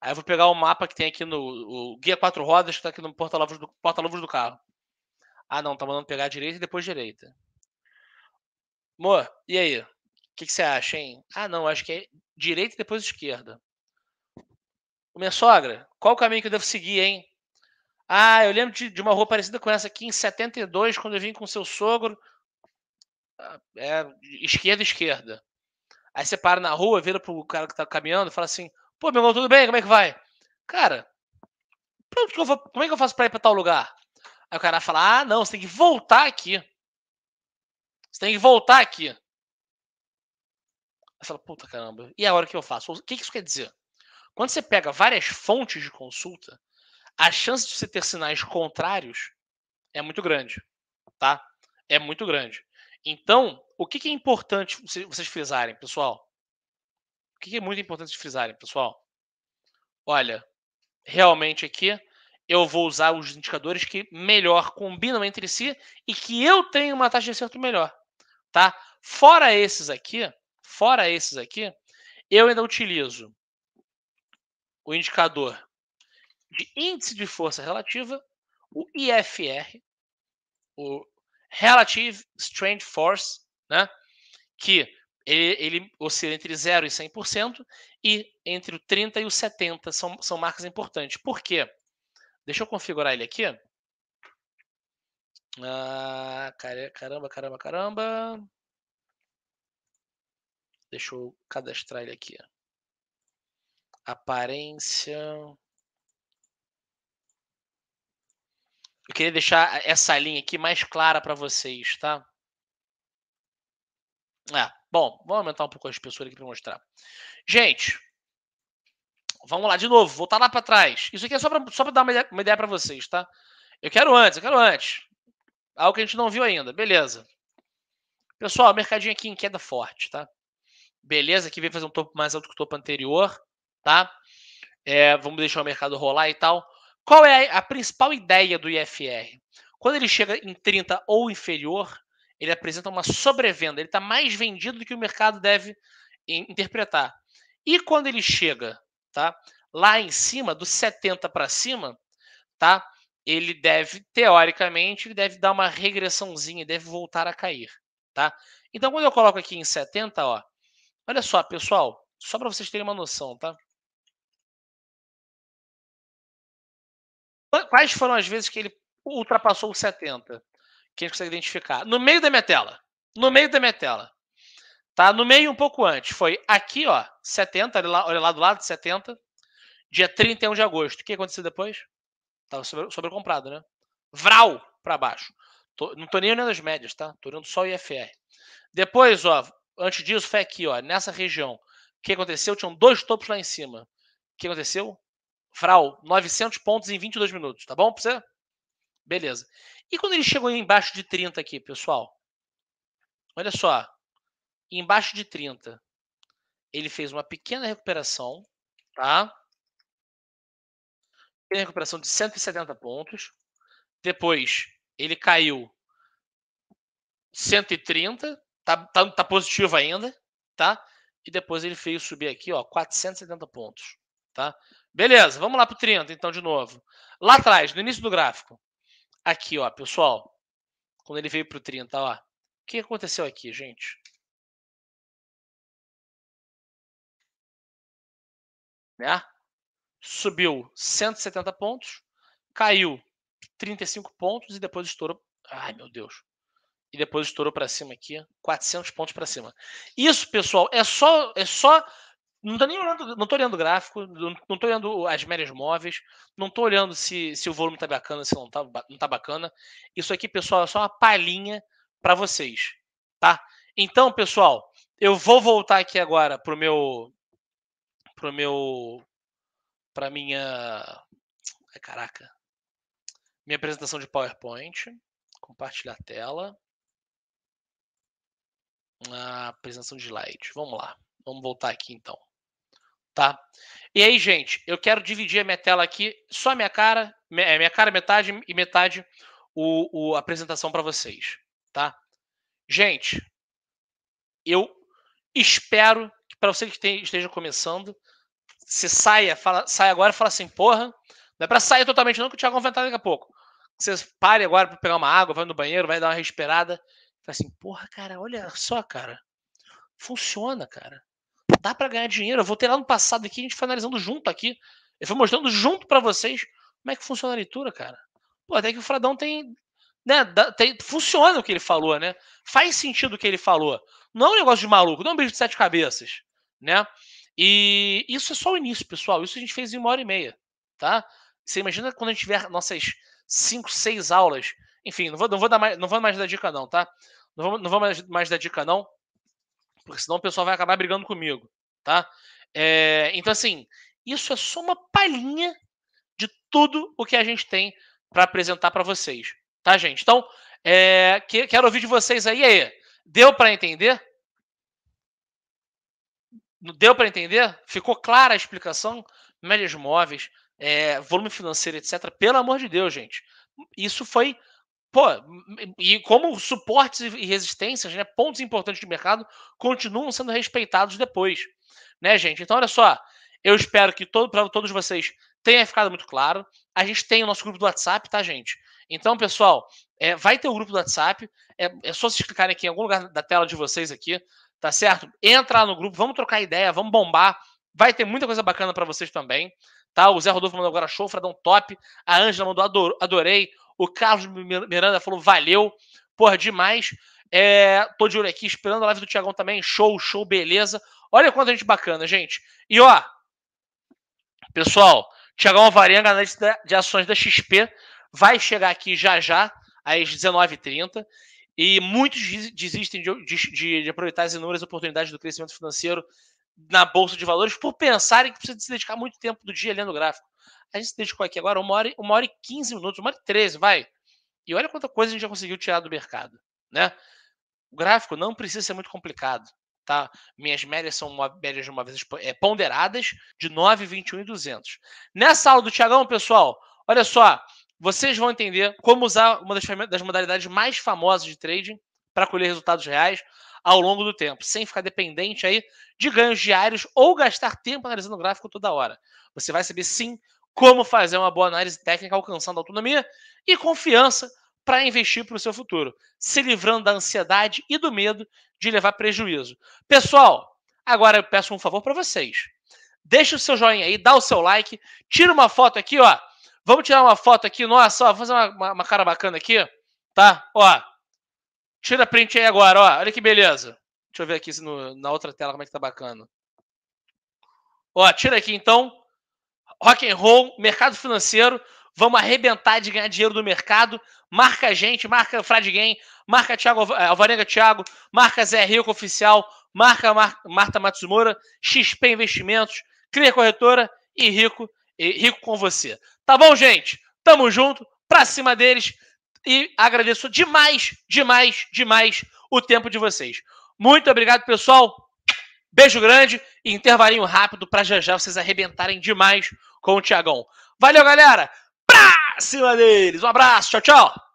Aí eu vou pegar o mapa que tem aqui no o guia quatro rodas que está aqui no porta-luvas do, porta do carro. Ah, não, tá mandando pegar a direita e depois a direita. Amor, e aí? que, que você acha, hein? Ah, não, acho que é direita e depois esquerda. Minha sogra, qual o caminho que eu devo seguir, hein? Ah, eu lembro de, de uma rua parecida com essa aqui em 72, quando eu vim com seu sogro. Ah, é, esquerda, esquerda. Aí você para na rua, vira pro cara que tá caminhando e fala assim: Pô, meu irmão, tudo bem? Como é que vai? Cara, como é que eu faço pra ir pra tal lugar? Aí o cara fala: Ah, não, você tem que voltar aqui. Você tem que voltar aqui. Você fala, puta caramba, e a hora que eu faço? O que isso quer dizer? Quando você pega várias fontes de consulta, a chance de você ter sinais contrários é muito grande, tá? É muito grande. Então, o que é importante vocês frisarem, pessoal? O que é muito importante vocês frisarem, pessoal? Olha, realmente aqui eu vou usar os indicadores que melhor combinam entre si e que eu tenho uma taxa de acerto melhor, tá? Fora esses aqui, Fora esses aqui, eu ainda utilizo o indicador de índice de força relativa, o IFR, o Relative Strength Force, né? que ele, ele, oscila entre 0 e 100%, e entre o 30 e o 70 são, são marcas importantes. Por quê? Deixa eu configurar ele aqui. Ah, caramba, caramba, caramba. Deixa eu cadastrar ele aqui. Aparência. Eu queria deixar essa linha aqui mais clara para vocês, tá? É, bom, vamos aumentar um pouco a espessura aqui para mostrar. Gente, vamos lá de novo, voltar lá para trás. Isso aqui é só para dar uma ideia, uma ideia para vocês, tá? Eu quero antes, eu quero antes. Algo que a gente não viu ainda, beleza. Pessoal, mercadinho aqui em queda forte, tá? Beleza, aqui veio fazer um topo mais alto que o topo anterior, tá? É, vamos deixar o mercado rolar e tal. Qual é a principal ideia do IFR? Quando ele chega em 30 ou inferior, ele apresenta uma sobrevenda. Ele está mais vendido do que o mercado deve interpretar. E quando ele chega, tá? Lá em cima, dos 70 para cima, tá? Ele deve, teoricamente, ele deve dar uma regressãozinha, deve voltar a cair, tá? Então, quando eu coloco aqui em 70, ó, Olha só, pessoal, só para vocês terem uma noção, tá? Quais foram as vezes que ele ultrapassou os 70? Que a gente consegue identificar. No meio da minha tela. No meio da minha tela. Tá? No meio, um pouco antes. Foi aqui, ó, 70, olha lá, olha lá do lado, 70. Dia 31 de agosto. O que aconteceu depois? Tava sobre, sobrecomprado, né? Vral para baixo. Tô, não tô nem olhando as médias, tá? Tô olhando só o IFR. Depois, ó, Antes disso, foi aqui, ó, nessa região. O que aconteceu? Tinham dois topos lá em cima. O que aconteceu? Frau, 900 pontos em 22 minutos, tá bom pra você? Beleza. E quando ele chegou embaixo de 30 aqui, pessoal? Olha só. Embaixo de 30, ele fez uma pequena recuperação, tá? Pequena recuperação de 170 pontos. Depois, ele caiu 130, Tá, tá, tá positivo ainda, tá? E depois ele fez subir aqui, ó, 470 pontos, tá? Beleza, vamos lá para o 30, então, de novo. Lá atrás, no início do gráfico, aqui, ó, pessoal, quando ele veio para o 30, ó, o que aconteceu aqui, gente? Né? Subiu 170 pontos, caiu 35 pontos e depois estourou. Ai, meu Deus e depois estourou para cima aqui, 400 pontos para cima. Isso, pessoal, é só é só não tô tá nem olhando, não tô olhando o gráfico, não tô olhando as médias móveis, não tô olhando se, se o volume tá bacana, se não tá, não tá bacana. Isso aqui, pessoal, é só uma palhinha para vocês, tá? Então, pessoal, eu vou voltar aqui agora pro meu pro meu para minha caraca. Minha apresentação de PowerPoint, compartilhar a tela a apresentação de slide. Vamos lá. Vamos voltar aqui então. Tá? E aí, gente, eu quero dividir a minha tela aqui, só minha cara, é, minha cara metade e metade o, o a apresentação para vocês, tá? Gente, eu espero que para você que esteja começando, você saia, fala, saia agora e fala assim, porra, não é para sair totalmente não, que o Thiago vai entrar daqui a pouco. Você pare agora para pegar uma água, vai no banheiro, vai dar uma respirada assim, porra, cara, olha só, cara. Funciona, cara. Dá para ganhar dinheiro. Eu ter lá no passado aqui, a gente foi analisando junto aqui. Eu fui mostrando junto para vocês como é que funciona a leitura, cara. Pô, até que o Fradão tem, né, tem, funciona o que ele falou, né? Faz sentido o que ele falou. Não é um negócio de maluco, não é um bicho de sete cabeças, né? E isso é só o início, pessoal. Isso a gente fez em uma hora e meia, tá? Você imagina quando a gente tiver nossas cinco, seis aulas. Enfim, não vou, não vou, dar, mais, não vou mais dar dica, não, tá? Não vou, não mais, mais dar dica, não, porque senão o pessoal vai acabar brigando comigo, tá? É, então, assim, isso é só uma palhinha de tudo o que a gente tem para apresentar para vocês, tá, gente? Então, é, que, quero ouvir de vocês aí. aí deu para entender? Deu para entender? Ficou clara a explicação? Médias móveis, é, volume financeiro, etc. Pelo amor de Deus, gente. Isso foi Pô, e como suportes e resistências, né, pontos importantes de mercado, continuam sendo respeitados depois. Né, gente? Então, olha só. Eu espero que todo, para todos vocês tenha ficado muito claro. A gente tem o nosso grupo do WhatsApp, tá, gente? Então, pessoal, é, vai ter o grupo do WhatsApp. É, é só vocês clicarem aqui em algum lugar da tela de vocês aqui, tá certo? Entra lá no grupo, vamos trocar ideia, vamos bombar. Vai ter muita coisa bacana para vocês também, tá? O Zé Rodolfo mandou agora show, um top. A Ângela mandou ador, adorei. O Carlos Miranda falou: valeu, porra, demais. É, tô de olho aqui, esperando a live do Tiagão também. Show, show, beleza. Olha quanta gente bacana, gente. E ó, pessoal, Tiagão Alvarenga, analista de ações da XP, vai chegar aqui já já, às 19h30. E muitos desistem de, de, de aproveitar as inúmeras oportunidades do crescimento financeiro na Bolsa de Valores por pensarem que precisa se dedicar muito tempo do dia lendo gráfico. A gente se dedicou aqui agora uma hora, uma hora e 15 minutos, uma hora e 13, vai. E olha quanta coisa a gente já conseguiu tirar do mercado, né? O gráfico não precisa ser muito complicado, tá? Minhas médias são uma, médias de uma vez é, ponderadas de 9, 21 e 200. Nessa aula do Tiagão, pessoal, olha só, vocês vão entender como usar uma das, das modalidades mais famosas de trading para colher resultados reais ao longo do tempo, sem ficar dependente aí de ganhos diários ou gastar tempo analisando o gráfico toda hora. Você vai saber sim como fazer uma boa análise técnica alcançando autonomia e confiança para investir para o seu futuro, se livrando da ansiedade e do medo de levar prejuízo. Pessoal, agora eu peço um favor para vocês. Deixa o seu joinha aí, dá o seu like, tira uma foto aqui, ó. Vamos tirar uma foto aqui, nossa, ó, fazer uma, uma, uma cara bacana aqui, tá? Ó, tira print aí agora, ó. Olha que beleza. Deixa eu ver aqui no, na outra tela como é que tá bacana. Ó, tira aqui então rock and roll, mercado financeiro. Vamos arrebentar de ganhar dinheiro do mercado. Marca a gente, marca Frade Game, marca Thiago, eh, Alvarenga Thiago, marca Zé Rico Oficial, marca Mar Marta Matsumura, XP Investimentos, Cria Corretora e Rico, e Rico com você. Tá bom, gente? Tamo junto, pra cima deles e agradeço demais, demais, demais o tempo de vocês. Muito obrigado, pessoal. Beijo grande e intervalinho rápido para já já vocês arrebentarem demais com o Tiagão. Valeu, galera! Pra cima deles! Um abraço, tchau, tchau!